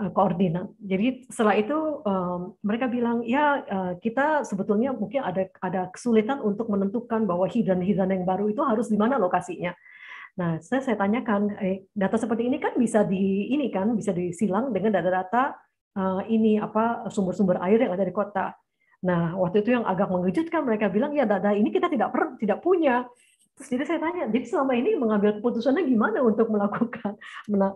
uh, koordinat. Jadi setelah itu um, mereka bilang ya uh, kita sebetulnya mungkin ada ada kesulitan untuk menentukan bahwa hidan-hidan yang baru itu harus di mana lokasinya. Nah, saya, saya tanyakan, eh, data seperti ini kan bisa di ini kan bisa disilang dengan data-data uh, ini apa sumber-sumber air yang ada di kota. Nah, waktu itu yang agak mengejutkan mereka bilang ya data ini kita tidak per, tidak punya. Terus jadi saya tanya, jadi selama ini mengambil keputusannya gimana untuk melakukan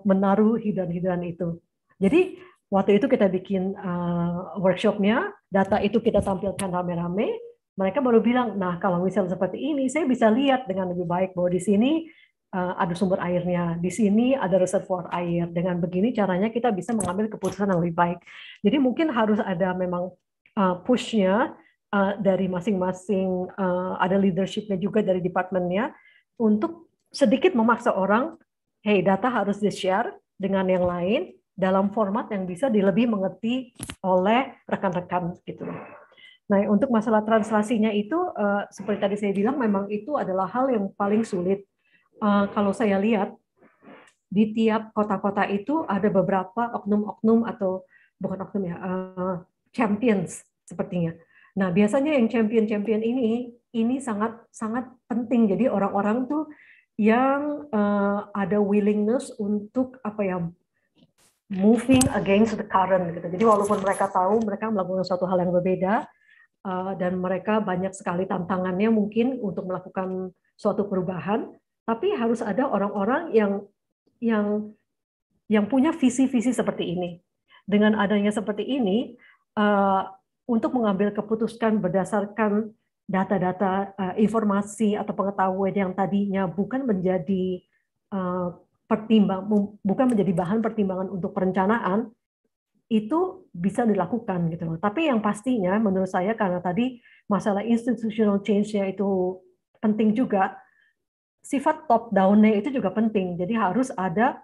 menaruh hidran-hidran itu? Jadi waktu itu kita bikin uh, workshopnya, data itu kita tampilkan rame-rame. Mereka baru bilang, nah kalau misalnya seperti ini, saya bisa lihat dengan lebih baik bahwa di sini uh, ada sumber airnya, di sini ada reservoir air. Dengan begini caranya kita bisa mengambil keputusan yang lebih baik. Jadi mungkin harus ada memang uh, pushnya Eh, dari masing-masing uh, ada leadershipnya juga dari departemennya untuk sedikit memaksa orang, hey data harus di-share dengan yang lain dalam format yang bisa dilebih mengerti oleh rekan-rekan gitu. Nah untuk masalah translasinya itu uh, seperti tadi saya bilang memang itu adalah hal yang paling sulit. Uh, kalau saya lihat di tiap kota-kota itu ada beberapa oknum-oknum atau bukan oknum ya uh, champions sepertinya Nah, biasanya yang champion-champion ini ini sangat sangat penting. Jadi orang-orang tuh yang uh, ada willingness untuk apa ya moving against the current gitu. Jadi walaupun mereka tahu mereka melakukan suatu hal yang berbeda uh, dan mereka banyak sekali tantangannya mungkin untuk melakukan suatu perubahan, tapi harus ada orang-orang yang yang yang punya visi-visi seperti ini. Dengan adanya seperti ini, eh, untuk mengambil keputusan berdasarkan data-data eh, informasi atau pengetahuan yang tadinya bukan menjadi eh, pertimbang bukan menjadi bahan pertimbangan untuk perencanaan itu bisa dilakukan gitu loh. Tapi yang pastinya menurut saya karena tadi masalah institutional change-nya itu penting juga sifat top down-nya itu juga penting. Jadi harus ada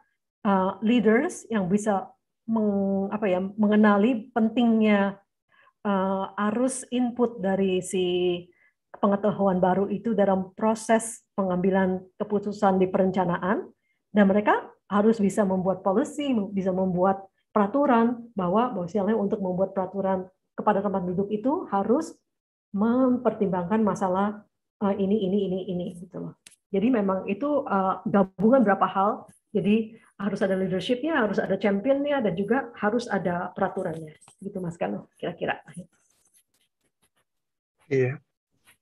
eh, leaders yang bisa meng, apa ya mengenali pentingnya uh, arus input dari si pengetahuan baru itu dalam proses pengambilan keputusan di perencanaan dan mereka harus bisa membuat policy, bisa membuat peraturan bahwa bahwasanya untuk membuat peraturan kepada tempat duduk itu harus mempertimbangkan masalah eh, ini ini ini ini gitu loh. Jadi memang itu eh, gabungan berapa hal. Jadi harus ada leadershipnya, harus ada championnya, dan juga harus ada peraturannya. Gitu Mas Kano, kira-kira. Iya,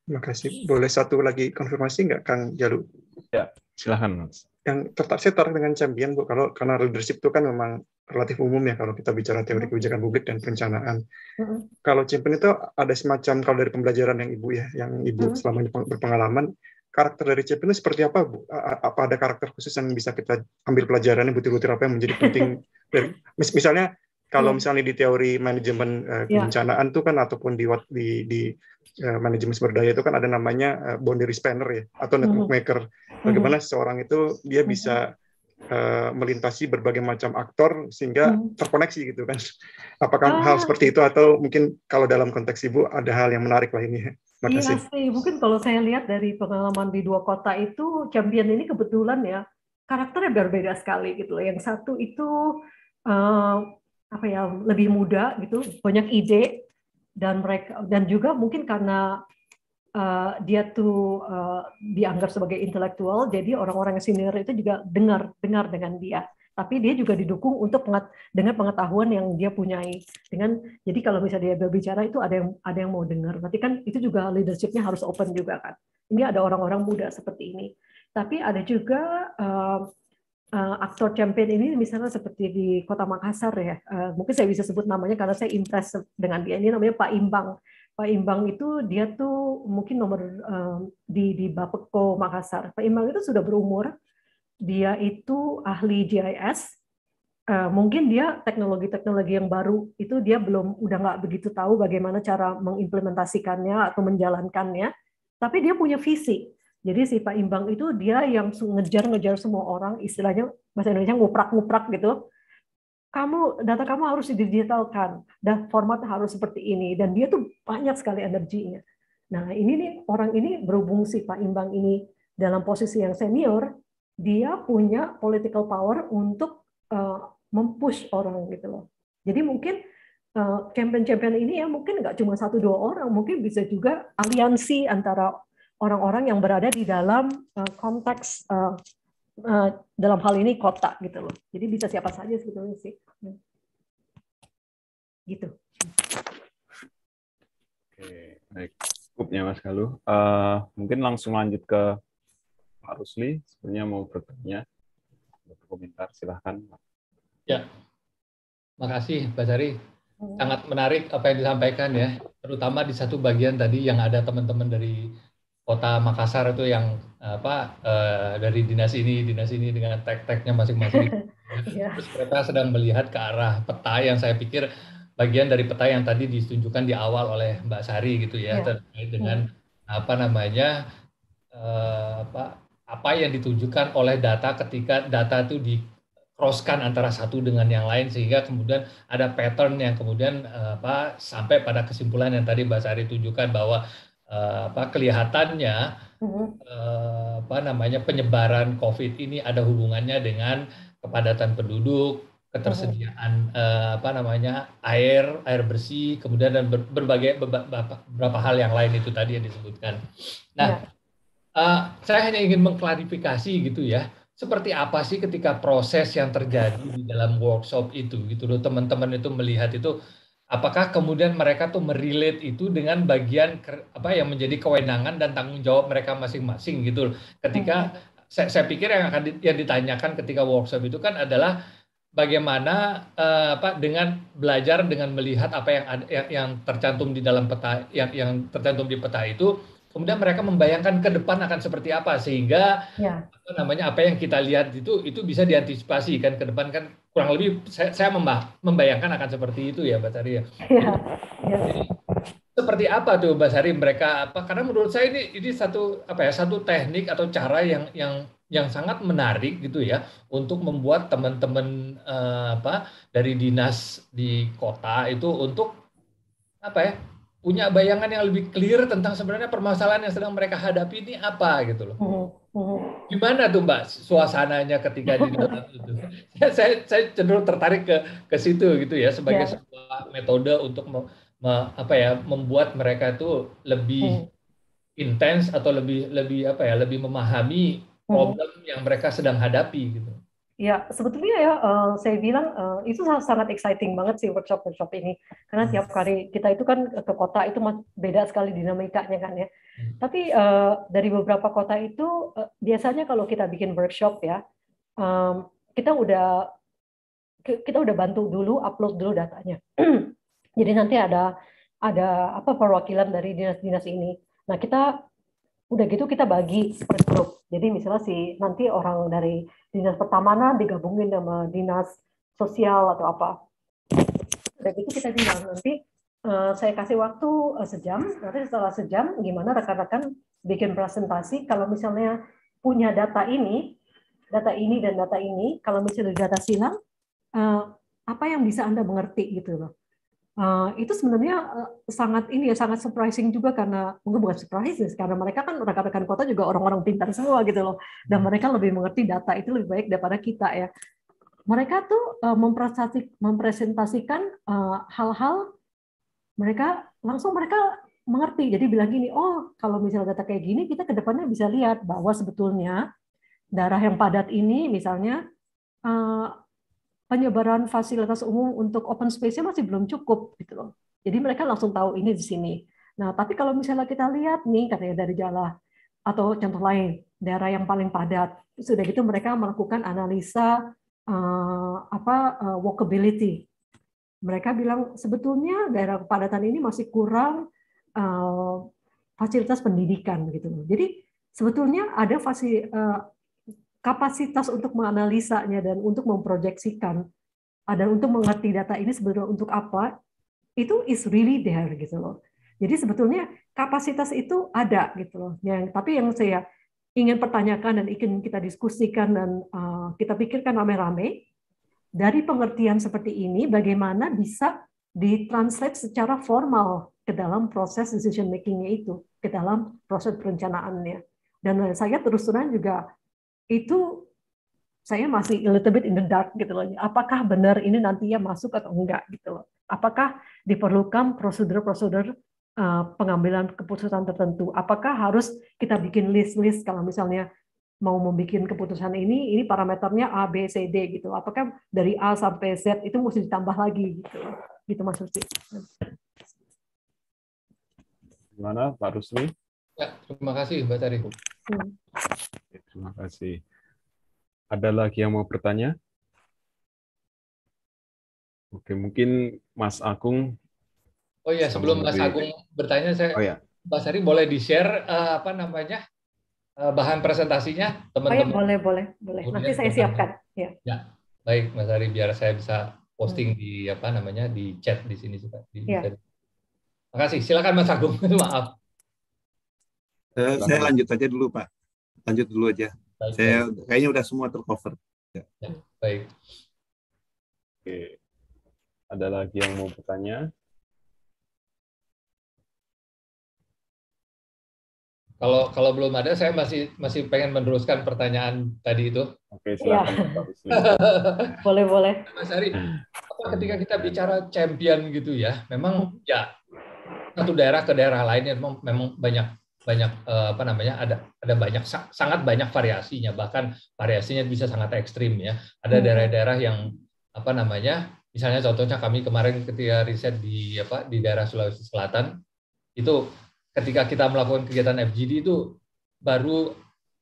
terima kasih. Boleh satu lagi konfirmasi nggak Kang Jalu? Ya, silahkan Mas. Yang tertarik saya tertarik dengan champion Bu, kalau karena leadership itu kan memang relatif umum ya kalau kita bicara teori hmm. kebijakan publik dan perencanaan. Mm-hmm. Kalau champion itu ada semacam kalau dari pembelajaran yang Ibu ya, yang Ibu mm-hmm. selama ini berpengalaman, karakter dari CP itu seperti apa Bu? Apa ada karakter khusus yang bisa kita ambil pelajarannya butir-butir apa yang menjadi [LAUGHS] penting dari mis misalnya kalau hmm. misalnya di teori manajemen uh, kebencanaan kan ataupun di di, di uh, manajemen sumber daya itu kan ada namanya uh, boundary spanner ya atau network mhm. maker. Mhm. Bagaimana hmm. seorang itu dia mhm. bisa Uh, melintasi berbagai macam aktor sehingga hmm. terkoneksi gitu kan. Apakah ah. hal seperti itu atau mungkin kalau dalam konteks ibu ada hal yang menarik lainnya? Terima iya kasih. Iya sih, mungkin kalau saya lihat dari pengalaman di dua kota itu, champion ini kebetulan ya karakternya berbeda sekali gitu. Yang satu itu uh, apa ya lebih muda gitu, banyak ide dan mereka dan juga mungkin karena uh, dia tuh uh, dianggap sebagai intelektual, jadi orang-orang senior itu juga dengar dengar dengan dia tapi dia juga didukung untuk pengat, dengan pengetahuan yang dia punyai dengan jadi kalau misalnya dia berbicara itu ada yang ada yang mau dengar berarti kan itu juga leadershipnya harus open juga kan ini ada orang-orang muda seperti ini tapi ada juga uh, uh, aktor champion ini misalnya seperti di kota Makassar ya uh, mungkin saya bisa sebut namanya karena saya impress dengan dia ini namanya Pak Imbang Pak Imbang itu dia tuh mungkin nomor uh, di di Bapeko Makassar. Pak Imbang itu sudah berumur dia itu ahli GIS. Uh, eh, mungkin dia teknologi-teknologi yang baru itu dia belum udah nggak begitu tahu bagaimana cara mengimplementasikannya atau menjalankannya. Tapi dia punya visi. Jadi si Pak Imbang itu dia yang ngejar-ngejar semua orang, istilahnya bahasa Indonesia nguprak-nguprak gitu. Kamu data kamu harus didigitalkan, dan format harus seperti ini, dan dia tuh banyak sekali energinya. Nah ini nih orang ini berhubung si Pak Imbang ini dalam posisi yang senior, dia punya political power untuk uh, mempush orang gitu loh. Jadi mungkin uh, campaign-campaign ini ya mungkin nggak cuma satu dua orang, mungkin bisa juga aliansi antara orang-orang yang berada di dalam uh, konteks uh, uh, dalam hal ini kota gitu loh. Jadi bisa siapa saja sebetulnya sih. Gitu. Oke, baik. Cukupnya Mas Galuh. Uh, mungkin langsung lanjut ke Pak Rusli sebenarnya mau bertanya komentar silahkan ya makasih Pak Sari hmm. sangat menarik apa yang disampaikan ya terutama di satu bagian tadi yang ada teman-teman dari kota Makassar itu yang apa eh, dari dinas ini dinas ini dengan tek-teknya masing-masing [LAUGHS] ya. terus kita sedang melihat ke arah peta yang saya pikir bagian dari peta yang tadi ditunjukkan di awal oleh Mbak Sari gitu ya, ya. terkait dengan hmm. apa namanya eh, apa apa yang ditunjukkan oleh data ketika data itu di crosskan antara satu dengan yang lain sehingga kemudian ada pattern yang kemudian eh, apa sampai pada kesimpulan yang tadi Mbak Sari tunjukkan bahwa eh, apa kelihatannya uh-huh. apa namanya penyebaran COVID ini ada hubungannya dengan kepadatan penduduk, ketersediaan uh-huh. apa namanya air, air bersih, kemudian dan berbagai beberapa, hal yang lain itu tadi yang disebutkan. Nah, yeah uh, saya hanya ingin mengklarifikasi gitu ya seperti apa sih ketika proses yang terjadi di dalam workshop itu gitu loh teman-teman itu melihat itu apakah kemudian mereka tuh merelate itu dengan bagian apa yang menjadi kewenangan dan tanggung jawab mereka masing-masing gitu loh ketika saya, saya pikir yang akan yang ditanyakan ketika workshop itu kan adalah bagaimana uh, apa dengan belajar dengan melihat apa yang ada, yang, yang tercantum di dalam peta yang yang tercantum di peta itu kemudian mereka membayangkan ke depan akan seperti apa sehingga ya. apa namanya apa yang kita lihat itu itu bisa diantisipasi kan ke depan kan kurang lebih saya, saya membayangkan akan seperti itu ya Mbak Sari ya. Ya, ya. seperti apa tuh Mbak Sari mereka apa karena menurut saya ini ini satu apa ya satu teknik atau cara yang yang yang sangat menarik gitu ya untuk membuat teman-teman eh, apa dari dinas di kota itu untuk apa ya punya bayangan yang lebih clear tentang sebenarnya permasalahan yang sedang mereka hadapi ini apa gitu loh. Hmm, hmm. Gimana tuh Mbak suasananya ketika di dalam [LAUGHS] itu? Saya, saya, saya cenderung tertarik ke ke situ gitu ya sebagai ya. sebuah metode untuk me, me, apa ya membuat mereka tuh lebih hmm. intens atau lebih lebih apa ya lebih memahami hmm. problem hmm. yang mereka sedang hadapi gitu. Ya, sebetulnya ya uh, saya bilang uh, itu sangat, exciting banget sih workshop-workshop ini. Karena hmm. tiap kali kita itu kan ke kota itu beda sekali dinamikanya kan ya. Hmm. Tapi uh, dari beberapa kota itu uh, biasanya kalau kita bikin workshop ya, um, kita udah kita udah bantu dulu upload dulu datanya. [CLEARS THROAT] Jadi nanti ada ada apa perwakilan dari dinas-dinas ini. Nah, kita udah gitu kita bagi per grup jadi misalnya si nanti orang dari dinas pertamanan digabungin sama dinas sosial atau apa. Dan itu kita tinggal nanti uh, saya kasih waktu uh, sejam. Nanti setelah sejam gimana rekan-rekan bikin presentasi kalau misalnya punya data ini, data ini dan data ini, kalau misalnya data silang, uh, apa yang bisa anda mengerti gitu loh. Uh, itu sebenarnya uh, sangat ini ya sangat surprising juga karena mungkin bukan surprises karena mereka kan rekan-rekan kota juga orang-orang pintar semua gitu loh dan hmm. mereka lebih mengerti data itu lebih baik daripada kita ya mereka tuh uh, mempresentasikan hal-hal mereka langsung mereka mengerti jadi bilang gini oh kalau misalnya data kayak gini kita kedepannya bisa lihat bahwa sebetulnya darah yang padat ini misalnya penyebaran fasilitas umum untuk open space-nya masih belum cukup gitu loh. Jadi mereka langsung tahu ini di sini. Nah, tapi kalau misalnya kita lihat nih katanya dari jalan atau contoh lain daerah yang paling padat, sudah gitu mereka melakukan analisa uh, apa uh, walkability. Mereka bilang sebetulnya daerah kepadatan ini masih kurang uh, fasilitas pendidikan gitu. Jadi sebetulnya ada fasi, uh, kapasitas untuk menganalisanya dan untuk memproyeksikan ah, dan untuk mengerti data ini sebetulnya untuk apa itu is really there gitu loh. Jadi sebetulnya kapasitas itu ada gitu loh. Yang tapi yang saya ingin pertanyakan dan ingin kita diskusikan dan uh, kita pikirkan rame-rame dari pengertian seperti ini bagaimana bisa ditranslate secara formal ke dalam proses decision makingnya itu, ke dalam proses perencanaannya. Dan saya terus terang juga itu saya masih a little bit in the dark gitu loh. Apakah benar ini nantinya masuk atau enggak gitu loh. Apakah diperlukan prosedur-prosedur eh, pengambilan keputusan tertentu? Apakah harus kita bikin list-list kalau misalnya mau membuat keputusan ini, ini parameternya A, B, C, D gitu. Apakah dari A sampai Z itu mesti ditambah lagi gitu. Gitu Mas Rusli. Gimana Pak Rusli? Ya, terima kasih Mbak Tari. Hmm. Terima kasih. Ada lagi yang mau bertanya? Oke, mungkin Mas Agung. Oh iya, sebelum Mas Agung bertanya, saya oh, iya. Mbak Sari boleh di-share uh, apa namanya uh, bahan presentasinya teman-teman. Oh, iya, boleh, boleh, boleh. Nanti saya siapkan. Ya. ya, baik Mas Sari, biar saya bisa hmm. posting hmm. di apa namanya di chat di sini juga. Di, ya. Terima kasih. Silakan Mas Agung. [LAUGHS] Maaf. Eh, saya lanjut aja dulu Pak. Lanjut dulu aja. Baik, saya baik. kayaknya udah semua tercover. Ya. ya. Baik. Oke. Ada lagi yang mau bertanya? Kalau kalau belum ada, saya masih masih pengen meneruskan pertanyaan tadi itu. Oke, silakan. Ya. [LAUGHS] boleh boleh. Mas Ari, apa ketika kita bicara champion gitu ya, memang ya satu daerah ke daerah lainnya memang banyak banyak eh, apa namanya ada ada banyak sangat banyak variasinya bahkan variasinya bisa sangat ekstrim ya ada hmm. daerah-daerah yang apa namanya misalnya contohnya kami kemarin ketika riset di apa di daerah Sulawesi Selatan itu ketika kita melakukan kegiatan FGD itu baru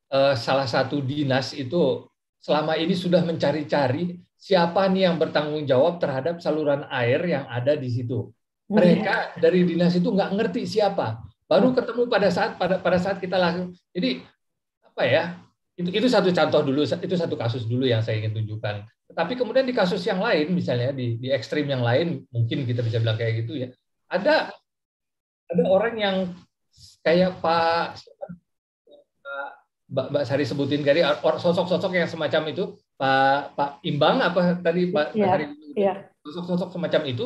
eh, salah satu dinas itu selama ini sudah mencari-cari siapa nih yang bertanggung jawab terhadap saluran air yang ada di situ hmm. mereka dari dinas itu nggak ngerti siapa baru hmm. ketemu pada saat pada pada saat kita langsung jadi apa ya itu itu satu contoh dulu itu satu kasus dulu yang saya ingin tunjukkan tetapi kemudian di kasus yang lain misalnya di di ekstrim yang lain mungkin kita bisa bilang kayak gitu ya ada ada orang yang kayak Pak Mbak, Mbak Sari sebutin tadi sosok-sosok yang semacam itu Pak Pak Imbang apa tadi Pak yeah, Sari iya. sosok-sosok yeah. semacam itu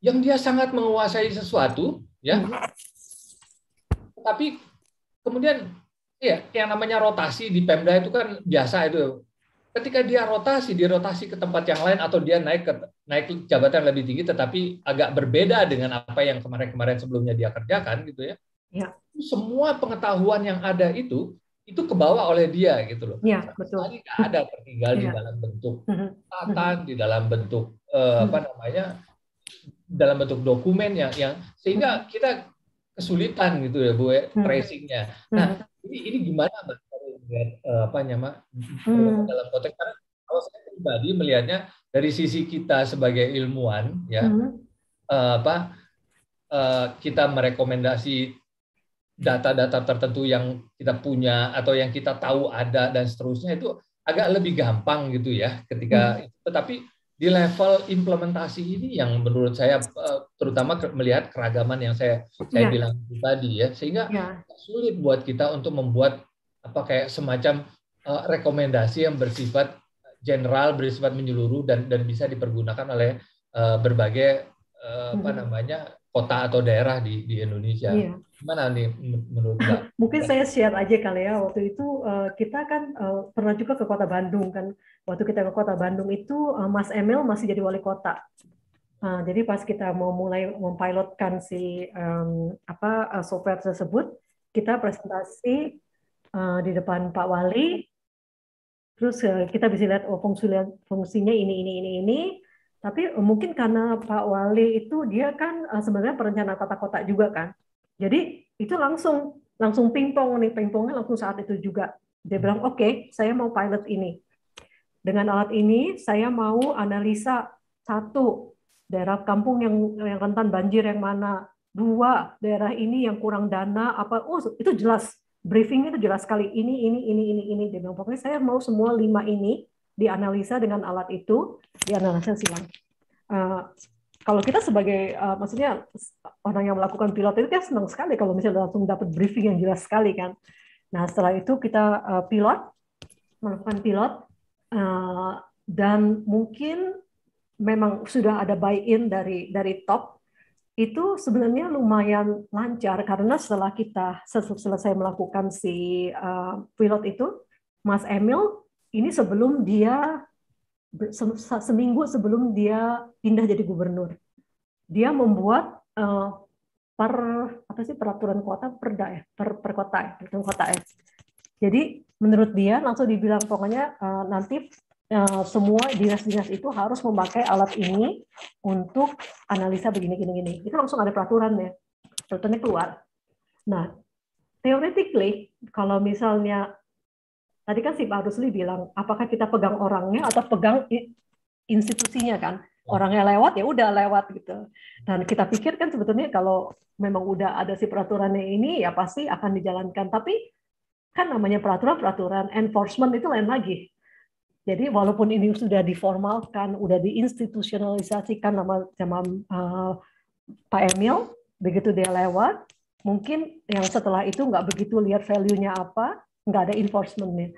yang dia sangat menguasai sesuatu ya hmm tapi kemudian ya yang namanya rotasi di Pemda itu kan biasa itu. Ketika dia rotasi, rotasi ke tempat yang lain atau dia naik ke naik jabatan lebih tinggi tetapi agak berbeda dengan apa yang kemarin-kemarin sebelumnya dia kerjakan gitu ya. ya. Semua pengetahuan yang ada itu itu kebawa oleh dia gitu loh. Iya, betul. Tadi ada tertinggal ya. di dalam bentuk catatan mm-hmm. mm-hmm. di dalam bentuk eh, apa mm-hmm. namanya? dalam bentuk dokumen yang yang sehingga kita kesulitan gitu ya bu ya, hmm. tracingnya. Hmm. Nah ini ini gimana mbak melihat e, apa nama hmm. dalam konteks karena kalau saya pribadi melihatnya dari sisi kita sebagai ilmuwan ya e, apa e, kita merekomendasi data-data tertentu yang kita punya atau yang kita tahu ada dan seterusnya itu agak lebih gampang gitu ya ketika hmm. tetapi di level implementasi ini yang menurut saya eh, terutama melihat keragaman yang saya saya ya. bilang tadi ya sehingga ya. sulit buat kita untuk membuat apa kayak semacam uh, rekomendasi yang bersifat general bersifat menyeluruh dan dan bisa dipergunakan oleh uh, berbagai uh, hmm. apa namanya kota atau daerah di di Indonesia. Iya. Gimana nih menurut Mbak? [LAUGHS] Mungkin saya share aja kali ya waktu itu eh, kita kan eh, pernah juga ke kota Bandung kan. Waktu kita ke kota Bandung itu eh, Mas Emil masih jadi wali kota. Nah, jadi pas kita mau mulai mempilotkan si um, apa software tersebut, kita presentasi uh, di depan Pak Wali. Terus uh, kita bisa lihat oh fungsinya, fungsinya ini ini ini ini tapi eh, mungkin karena Pak Wali itu dia kan eh, sebenarnya perencana tata kota juga kan. Jadi itu langsung langsung pingpong nih pingpongnya langsung saat itu juga. Dia hmm. bilang oke okay, saya mau pilot ini. Dengan alat ini saya mau analisa satu daerah kampung yang yang rentan banjir yang mana, dua daerah ini yang kurang dana apa, oh itu jelas briefingnya itu jelas sekali ini ini ini ini ini. Dia bilang pokoknya saya mau semua lima ini dianalisa dengan alat itu, dianalisa silang. Uh, kalau kita sebagai uh, maksudnya orang yang melakukan pilot itu kan senang sekali kalau misalnya langsung dapat briefing yang jelas sekali kan. Nah setelah itu kita uh, pilot melakukan pilot uh, dan mungkin memang sudah ada buy-in dari dari top itu sebenarnya lumayan lancar karena setelah kita selesai melakukan si uh, pilot itu Mas Emil ini sebelum dia seminggu sebelum dia pindah jadi gubernur. Dia membuat uh, per apa sih peraturan kota perda ya, per per kota ya, peraturan kota ya. Jadi menurut dia langsung dibilang pokoknya uh, nanti uh, semua dinas-dinas itu harus memakai alat ini untuk analisa begini gini gini. Itu langsung ada peraturannya. Peraturannya keluar. Nah, theoretically kalau misalnya Tadi kan si Pak Rusli bilang, apakah kita pegang orangnya atau pegang institusinya kan? Orangnya lewat ya udah lewat gitu. Dan kita pikir kan sebetulnya kalau memang udah ada si peraturannya ini ya pasti akan dijalankan. Tapi kan namanya peraturan-peraturan, enforcement itu lain lagi. Jadi walaupun ini sudah diformalkan, udah diinstitusionalisasikan nama sama uh, eh, Pak Emil, begitu dia lewat, mungkin yang setelah itu nggak begitu lihat value-nya apa, nggak ada enforcementnya.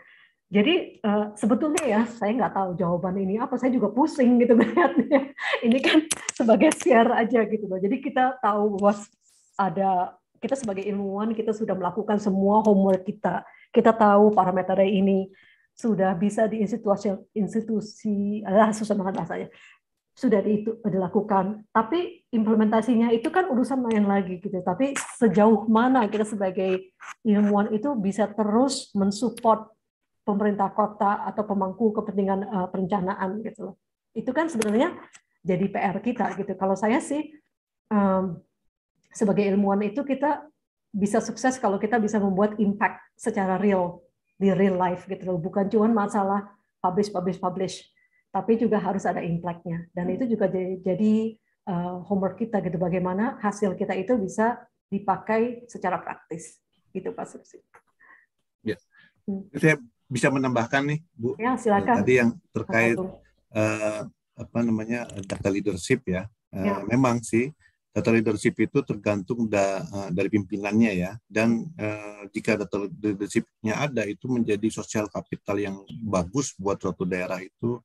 Jadi uh, sebetulnya ya saya nggak tahu jawaban ini apa. Saya juga pusing gitu [LAUGHS] melihatnya. Ini kan sebagai share aja gitu loh. Jadi kita tahu bahwa ada kita sebagai ilmuwan kita sudah melakukan semua homework kita. Kita tahu parameternya ini sudah bisa di institusi institusi ah, susah banget bahasanya sudah itu dilakukan. Tapi implementasinya itu kan urusan lain lagi gitu. Tapi sejauh mana kita sebagai ilmuwan itu bisa terus mensupport pemerintah kota atau pemangku kepentingan uh, perencanaan gitu loh. Itu kan sebenarnya jadi PR kita gitu. Kalau saya sih um, sebagai ilmuwan itu kita bisa sukses kalau kita bisa membuat impact secara real di real life gitu loh. Bukan cuma masalah publish publish publish, tapi juga harus ada impactnya. Dan hmm. itu juga jadi, jadi uh, homework kita gitu bagaimana hasil kita itu bisa dipakai secara praktis gitu Pak Subsi. Ya. Hmm. Saya bisa menambahkan nih Bu. Ya, silakan. Tadi yang terkait uh, apa namanya data leadership ya. Uh, ya. Memang sih data leadership itu tergantung da, uh, dari pimpinannya ya dan uh, jika data leadershipnya ada itu menjadi sosial kapital yang bagus buat suatu daerah itu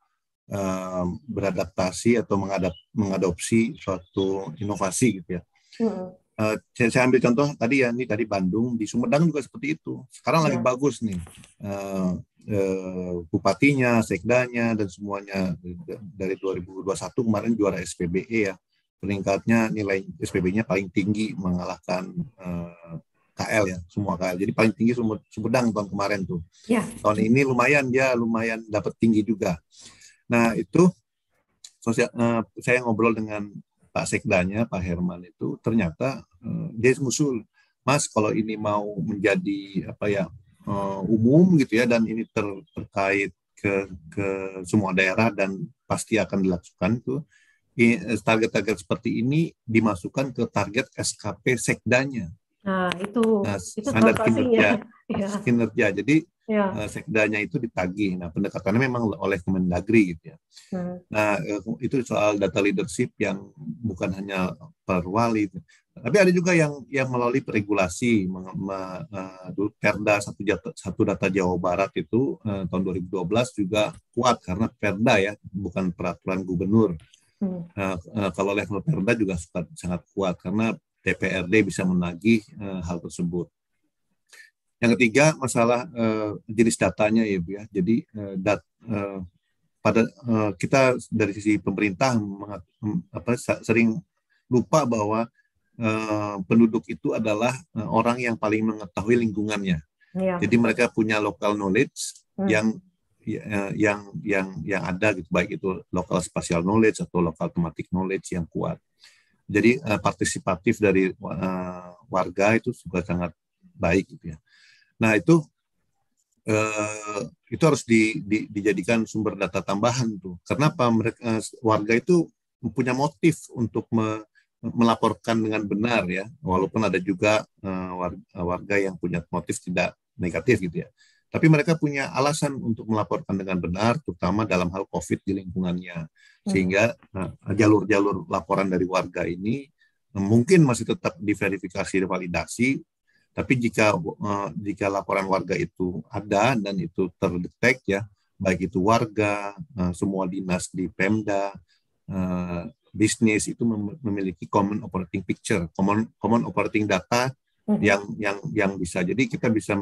beradaptasi atau mengadap, mengadopsi suatu inovasi gitu ya. Hmm. Uh, saya, ambil contoh tadi ya, ini tadi Bandung, di Sumedang juga seperti itu. Sekarang ya. lagi bagus nih, uh, uh, bupatinya, sekdanya, dan semuanya dari 2021 kemarin juara SPBE ya, peringkatnya nilai SPB-nya paling tinggi mengalahkan uh, KL ya, semua KL. Jadi paling tinggi Sumedang tahun kemarin tuh. Ya. Tahun ini lumayan dia ya, lumayan dapat tinggi juga. Nah itu sosial, uh, saya ngobrol dengan Pak Sekdanya, Pak Herman itu ternyata uh, dia musul Mas kalau ini mau menjadi apa ya uh, umum gitu ya dan ini ter, terkait ke ke semua daerah dan pasti akan dilakukan itu target-target seperti ini dimasukkan ke target SKP sekdanya. Nah, itu, nah, itu standar kinerja. Ya. [LAUGHS] Iya. Kinerja. Jadi ya. uh, sekdanya itu ditagih. Nah, pendekatannya memang oleh Kemendagri gitu ya. Hmm. Nah, eh, itu soal data leadership yang bukan hanya perwali, gitu. tapi ada juga yang yang melalui regulasi uh, Perda satu, satu data Jawa Barat itu uh, tahun 2012 juga kuat karena Perda ya, bukan peraturan gubernur. Hmm. Uh, kalau level Perda juga sangat kuat karena DPRD bisa menagih hal tersebut. Yang ketiga masalah uh, jenis datanya ya Bu ya. Jadi uh, dat, uh, pada uh, kita dari sisi pemerintah mengat, apa, sering lupa bahwa uh, penduduk itu adalah uh, orang yang paling mengetahui lingkungannya. Ya. Jadi mereka punya local knowledge hmm. yang ya, yang yang yang ada gitu baik itu local spatial knowledge atau local thematic knowledge yang kuat. Jadi uh, partisipatif dari uh, warga itu juga sangat baik gitu ya. Nah itu eh, itu harus di, di, dijadikan sumber data tambahan tuh. karena apa mereka eh, warga itu punya motif untuk me, melaporkan dengan benar ya, walaupun ada juga eh, warga, warga yang punya motif tidak negatif gitu ya. Tapi mereka punya alasan untuk melaporkan dengan benar, terutama dalam hal COVID di lingkungannya, hmm. sehingga eh, jalur-jalur nah, laporan dari warga ini eh, mungkin masih tetap diverifikasi, validasi, tapi jika eh, jika laporan warga itu ada dan itu terdetek ya, baik itu warga, eh, semua dinas di Pemda, eh, bisnis itu memiliki common operating picture, common common operating data hmm. yang yang yang bisa. Jadi kita bisa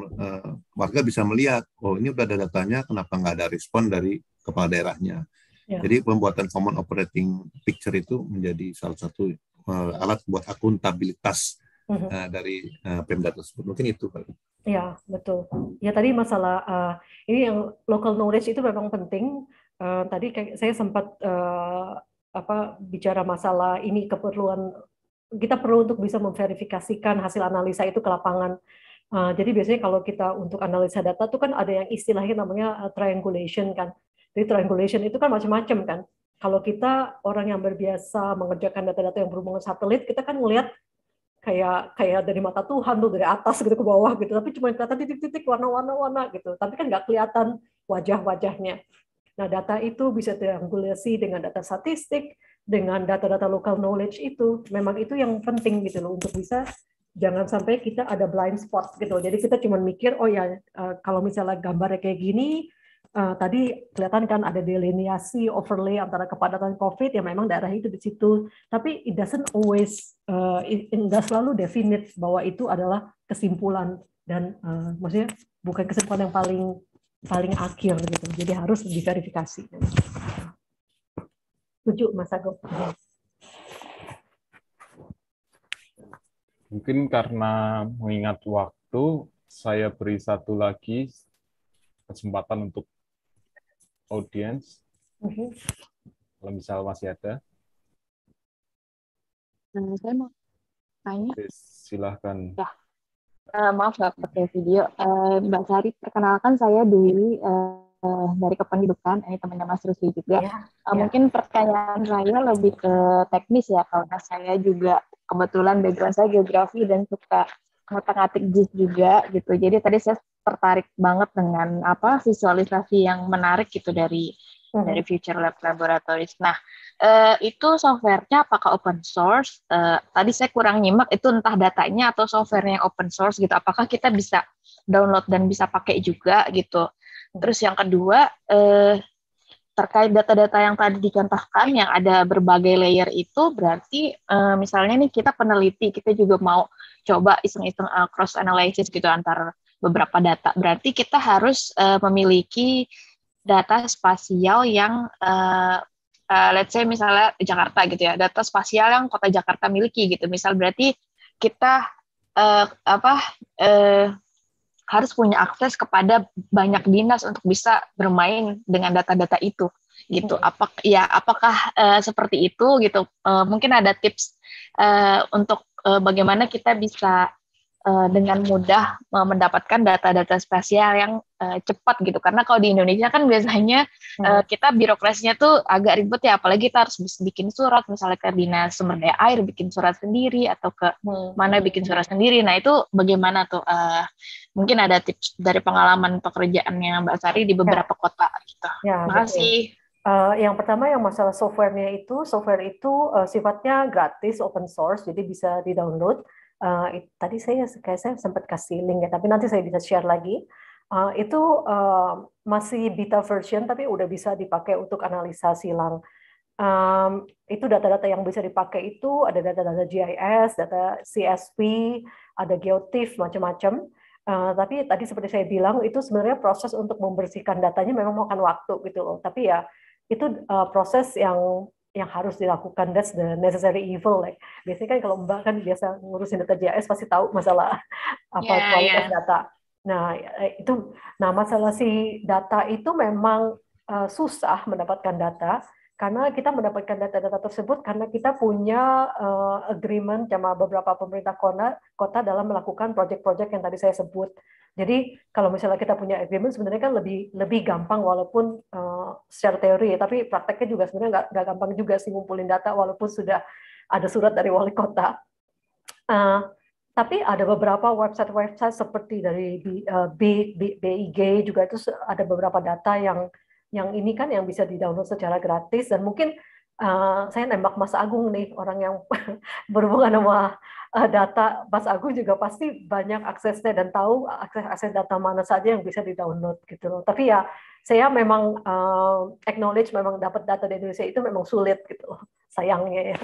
warga bisa melihat, oh ini udah ada datanya, kenapa nggak ada respon dari kepala daerahnya. Ya. Jadi pembuatan common operating picture itu menjadi salah satu alat buat akuntabilitas uh, dari uh, Pemda tersebut. Mungkin itu kan? Ya betul. Ya tadi masalah uh, ini yang local knowledge itu memang penting. Uh, tadi saya sempat uh, apa bicara masalah ini keperluan kita perlu untuk bisa memverifikasikan hasil analisa itu ke lapangan. Uh, jadi biasanya kalau kita untuk analisa data itu kan ada yang istilahnya namanya triangulation kan. Jadi triangulation itu kan macam-macam kan. Kalau kita orang yang berbiasa mengerjakan data-data yang berhubungan satelit, kita kan melihat kayak kayak dari mata Tuhan tuh dari atas gitu ke bawah gitu tapi cuma kelihatan titik-titik warna-warna warna gitu tapi kan nggak kelihatan wajah-wajahnya nah data itu bisa triangulasi dengan data statistik dengan data-data local knowledge itu memang itu yang penting gitu loh untuk bisa jangan sampai kita ada blind spot gitu jadi kita cuma mikir oh ya eh, kalau misalnya gambarnya kayak gini uh, tadi kelihatan kan ada delineasi overlay antara kepadatan COVID yang memang daerah itu di situ, tapi it doesn't always uh, it, it selalu definite bahwa itu adalah kesimpulan dan uh, maksudnya bukan kesimpulan yang paling paling akhir gitu. Jadi harus diverifikasi. tujuh Mas Agung. Mungkin karena mengingat waktu, saya beri satu lagi kesempatan untuk audience. Mm -hmm. Kalau misal masih ada. Nah, saya mau tanya. Silahkan. Ya. Uh, maaf nggak pakai video. Uh, Mbak Sari, perkenalkan saya Dwi uh, eh, dari Kependudukan, ini temannya Mas Rusli juga. Yeah. Ya, uh, yeah. Mungkin pertanyaan saya lebih ke teknis ya, karena saya juga kebetulan background saya geografi dan suka ngotak-ngatik JIS juga gitu. Jadi tadi saya tertarik banget dengan apa visualisasi yang menarik gitu dari hmm. dari Future Lab Laboratories. Nah, eh, itu softwarenya apakah open source? Eh, tadi saya kurang nyimak itu entah datanya atau softwarenya open source gitu. Apakah kita bisa download dan bisa pakai juga gitu? Terus yang kedua eh, terkait data-data yang tadi dicontohkan yang ada berbagai layer itu berarti eh, misalnya nih kita peneliti kita juga mau coba iseng-iseng cross analysis gitu antara beberapa data. Berarti kita harus uh, memiliki data spasial yang uh, uh, let's say misalnya Jakarta gitu ya, data spasial yang kota Jakarta miliki gitu. Misal berarti kita uh, apa uh, harus punya akses kepada banyak dinas untuk bisa bermain dengan data-data itu gitu hmm. apa ya apakah uh, seperti itu gitu uh, mungkin ada tips uh, untuk uh, bagaimana kita bisa uh, dengan mudah uh, mendapatkan data-data spesial yang uh, cepat gitu. Karena kalau di Indonesia kan biasanya uh, kita birokrasinya tuh agak ribet ya, apalagi kita harus bikin surat misalnya ke dinas sumber daya air bikin surat sendiri atau ke hmm. mana bikin surat sendiri. Nah itu bagaimana tuh? Uh, mungkin ada tips dari pengalaman pekerjaannya Mbak Sari di beberapa ya. kota gitu. Ya, Makasih. Betul. Uh, yang pertama yang masalah softwarenya itu, software itu uh, sifatnya gratis, open source, jadi bisa di-download uh, tadi saya kayak saya sempat kasih link ya, tapi nanti saya bisa share lagi. Uh, itu uh, masih beta version tapi udah bisa dipakai untuk analisa silang. Um, itu data-data yang bisa dipakai itu ada data-data GIS, data CSV, ada GeoTIFF macam-macam. Uh, tapi tadi seperti saya bilang itu sebenarnya proses untuk membersihkan datanya memang makan waktu gitu loh. Tapi ya itu uh, proses yang yang harus dilakukan that's the necessary evil like biasanya kan kalau mbak kan biasa ngurusin data JS pasti tahu masalah [LAUGHS] apa yeah, kualitas yeah. data nah ya, eh, itu nah masalah si data itu memang uh, susah mendapatkan data karena kita mendapatkan data-data tersebut karena kita punya uh, agreement sama beberapa pemerintah kota, kota dalam melakukan project-project yang tadi saya sebut jadi kalau misalnya kita punya agreement sebenarnya kan lebih lebih gampang walaupun uh, secara teori, tapi prakteknya juga sebenarnya nggak, nggak gampang juga sih ngumpulin data walaupun sudah ada surat dari wali kota. Uh, tapi ada beberapa website-website seperti dari B, uh, B, B, BIG juga itu ada beberapa data yang yang ini kan yang bisa di-download secara gratis dan mungkin uh, saya nembak Mas Agung nih orang yang [LAUGHS] berhubungan sama Eh, data Mas Agung juga pasti banyak aksesnya dan tahu akses akses data mana saja yang bisa di download gitu loh. Tapi ya saya memang uh, acknowledge memang dapat data di Indonesia itu memang sulit gitu loh, [LAUGHS] sayangnya ya.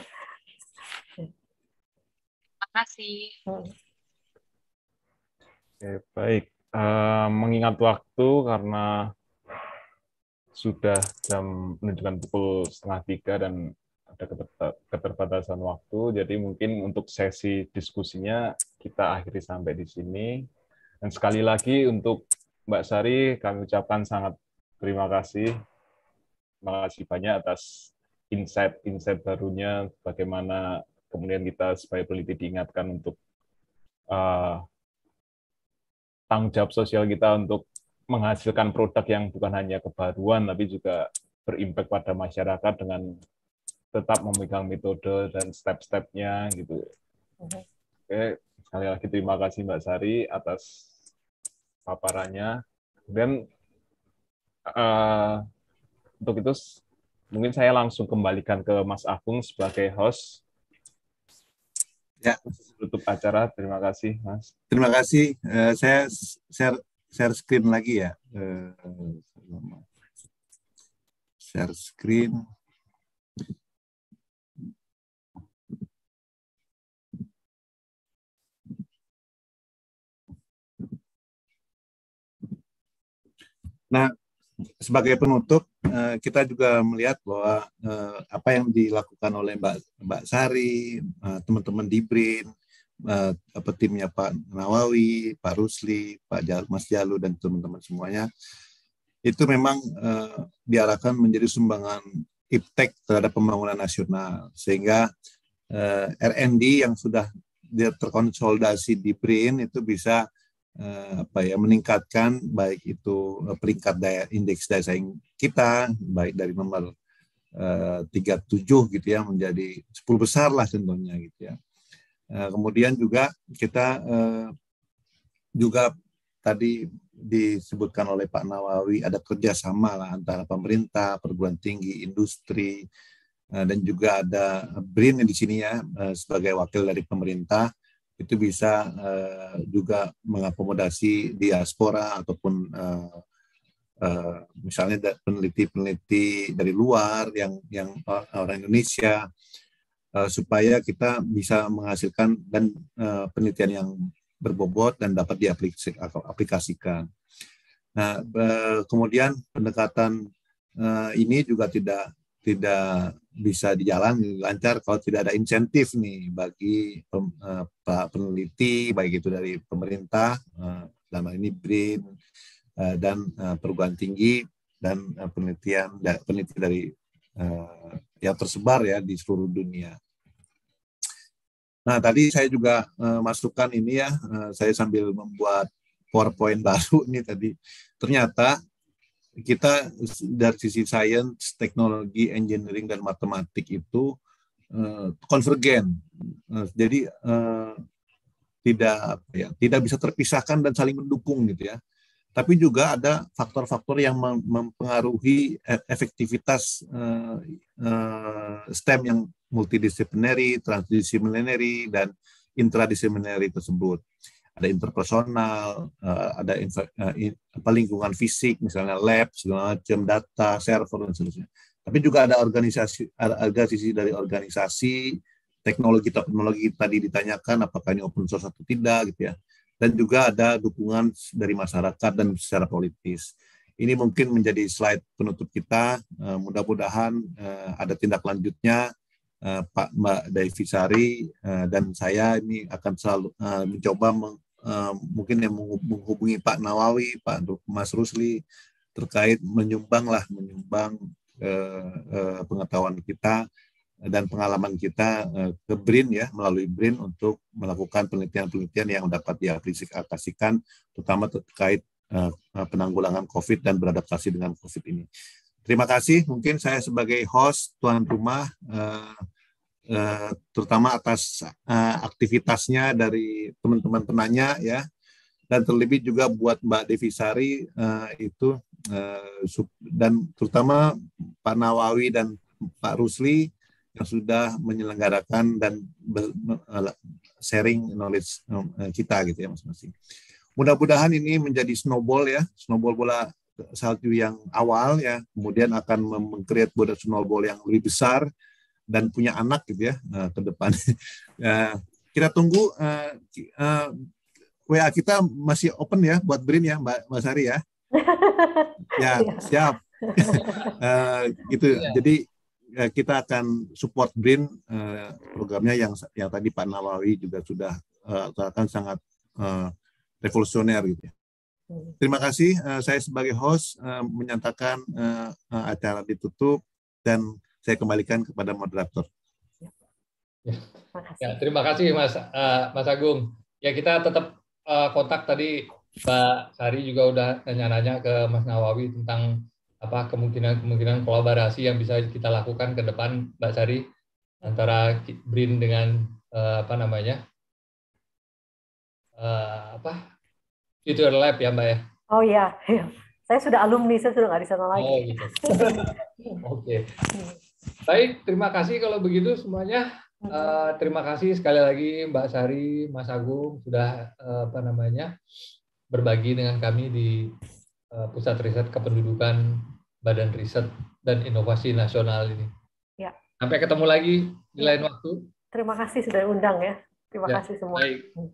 Terima kasih. Hmm. Oke, baik. Uh, mengingat waktu karena sudah jam menunjukkan pukul setengah tiga dan ada keterbatasan waktu, jadi mungkin untuk sesi diskusinya kita akhiri sampai di sini. Dan sekali lagi untuk Mbak Sari kami ucapkan sangat terima kasih. Terima kasih banyak atas insight-insight barunya, bagaimana kemudian kita sebagai peneliti diingatkan untuk uh, tanggung jawab sosial kita untuk menghasilkan produk yang bukan hanya kebaruan, tapi juga berimpact pada masyarakat dengan tetap memegang metode dan step-stepnya gitu. Mm-hmm. Oke, sekali lagi terima kasih Mbak Sari atas paparannya. Dan uh, eh, untuk itu mungkin saya langsung kembalikan ke Mas Agung sebagai host. Ya. Tutup acara. Terima kasih, Mas. Terima kasih. Uh, saya share share screen lagi ya. Uh, share screen. Nah, sebagai penutup eh, kita juga melihat bahwa eh, apa yang dilakukan oleh Mbak Mbak Sari, eh, teman-teman di BRIN, apa timnya Pak Nawawi, Pak Rusli, Pak Jal, Mas Jalu dan teman-teman semuanya itu memang diarahkan menjadi sumbangan iptek terhadap pembangunan nasional sehingga RND yang sudah terkonsolidasi di BRIN itu bisa Eh, apa ya meningkatkan baik itu eh, peringkat daya indeks daya saing kita baik dari nomor eh, tiga tujuh gitu ya menjadi 10 besar lah contohnya gitu ya. Kemudian juga kita juga tadi disebutkan oleh Pak Nawawi ada kerjasama lah antara pemerintah, perguruan tinggi, industri, dan juga ada BRIN di sini ya sebagai wakil dari pemerintah itu bisa uh, juga mengakomodasi diaspora ataupun uh, uh, misalnya peneliti-peneliti dari luar yang yang orang Indonesia uh, supaya kita bisa menghasilkan dan uh, penelitian yang berbobot dan dapat diaplikasikan. Nah, kemudian pendekatan uh, ini juga tidak tidak bisa dijalan lancar kalau tidak ada insentif nih bagi pem, eh, peneliti baik itu dari pemerintah uh, dalam ini BRIN eh, dan uh, perguruan tinggi dan uh, penelitian peneliti dari uh, yang tersebar ya di seluruh dunia. Nah tadi saya juga masukkan ini ya saya sambil membuat PowerPoint [LAUGHS] baru nih tadi ternyata kita dari sisi sains, teknologi, engineering dan matematik itu eh, konvergen. Uh, jadi uh, tidak ya, tidak bisa terpisahkan dan saling mendukung gitu ya. Tapi juga ada faktor-faktor yang mempengaruhi e, efektivitas uh, uh, STEM yang multidisipliner, transdisipliner, dan intradisipliner tersebut ada interpersonal, eh, ada eh, apa lingkungan fisik misalnya lab segala macam data server dan seterusnya. Tapi juga ada organisasi ada organisasi dari organisasi teknologi teknologi tadi ditanyakan apakah ini open source atau tidak gitu ya. Dan juga ada dukungan dari masyarakat dan secara politis. Ini mungkin menjadi slide penutup kita. Eh, mudah-mudahan ada tindak lanjutnya. Pak Mbak Devi Sari dan saya ini akan selalu mencoba mungkin yang menghubungi Pak Nawawi, Pak Mas Rusli terkait menyumbang lah menyumbang eh, eh, pengetahuan kita dan pengalaman kita eh, ke BRIN ya melalui BRIN untuk melakukan penelitian-penelitian yang dapat diaplikasikan terutama terkait eh, eh penanggulangan COVID dan beradaptasi dengan COVID ini. Terima kasih. Mungkin saya sebagai host tuan rumah Eh, Eh, terutama atas uh, aktivitasnya dari teman-teman penanya ya dan terlebih juga buat Mbak Devi Sari uh, itu dan terutama Pak Nawawi dan Pak Rusli yang sudah menyelenggarakan dan ber, sharing knowledge kita gitu ya Mas masing Mudah-mudahan ini menjadi snowball ya, snowball bola salju yang awal ya, kemudian akan mengcreate bola snowball yang lebih besar dan punya anak gitu ya uh, ke depan. uh, [LAUGHS] kita tunggu uh, eh, uh, eh, WA kita masih open ya buat Brin ya Mbak, Mbak Sari ya. [LAUGHS] ya iya. siap. uh, [LAUGHS] gitu. Ya. Jadi uh, kita akan support Brin uh, programnya yang yang tadi Pak Nawawi juga sudah uh, akan sangat uh, revolusioner gitu ya. Hmm. Terima kasih. Uh, saya sebagai host uh, menyatakan uh, acara ditutup dan saya kembalikan kepada moderator. Ya, terima kasih ya, Mas uh, Mas Agung. Ya kita tetap uh, kontak tadi Pak Sari juga udah nanya-nanya ke Mas Nawawi tentang apa kemungkinan-kemungkinan kolaborasi yang bisa kita lakukan ke depan Mbak Sari antara BRIN dengan uh, apa namanya uh, apa Future Lab ya Mbak ya. Oh ya, [LAUGHS] saya sudah alumni, saya sudah nggak di sana lagi. Oh, gitu. [LAUGHS] Oke. okay. Baik, terima kasih kalau begitu semuanya. Uh, terima kasih sekali lagi Mbak Sari, Mas Agung sudah uh, apa namanya berbagi dengan kami di uh, Pusat Riset Kependudukan Badan Riset dan Inovasi Nasional ini. Ya. Sampai ketemu lagi di ya. lain waktu. Terima kasih sudah undang ya. Terima ya, kasih semua. Baik. Hmm.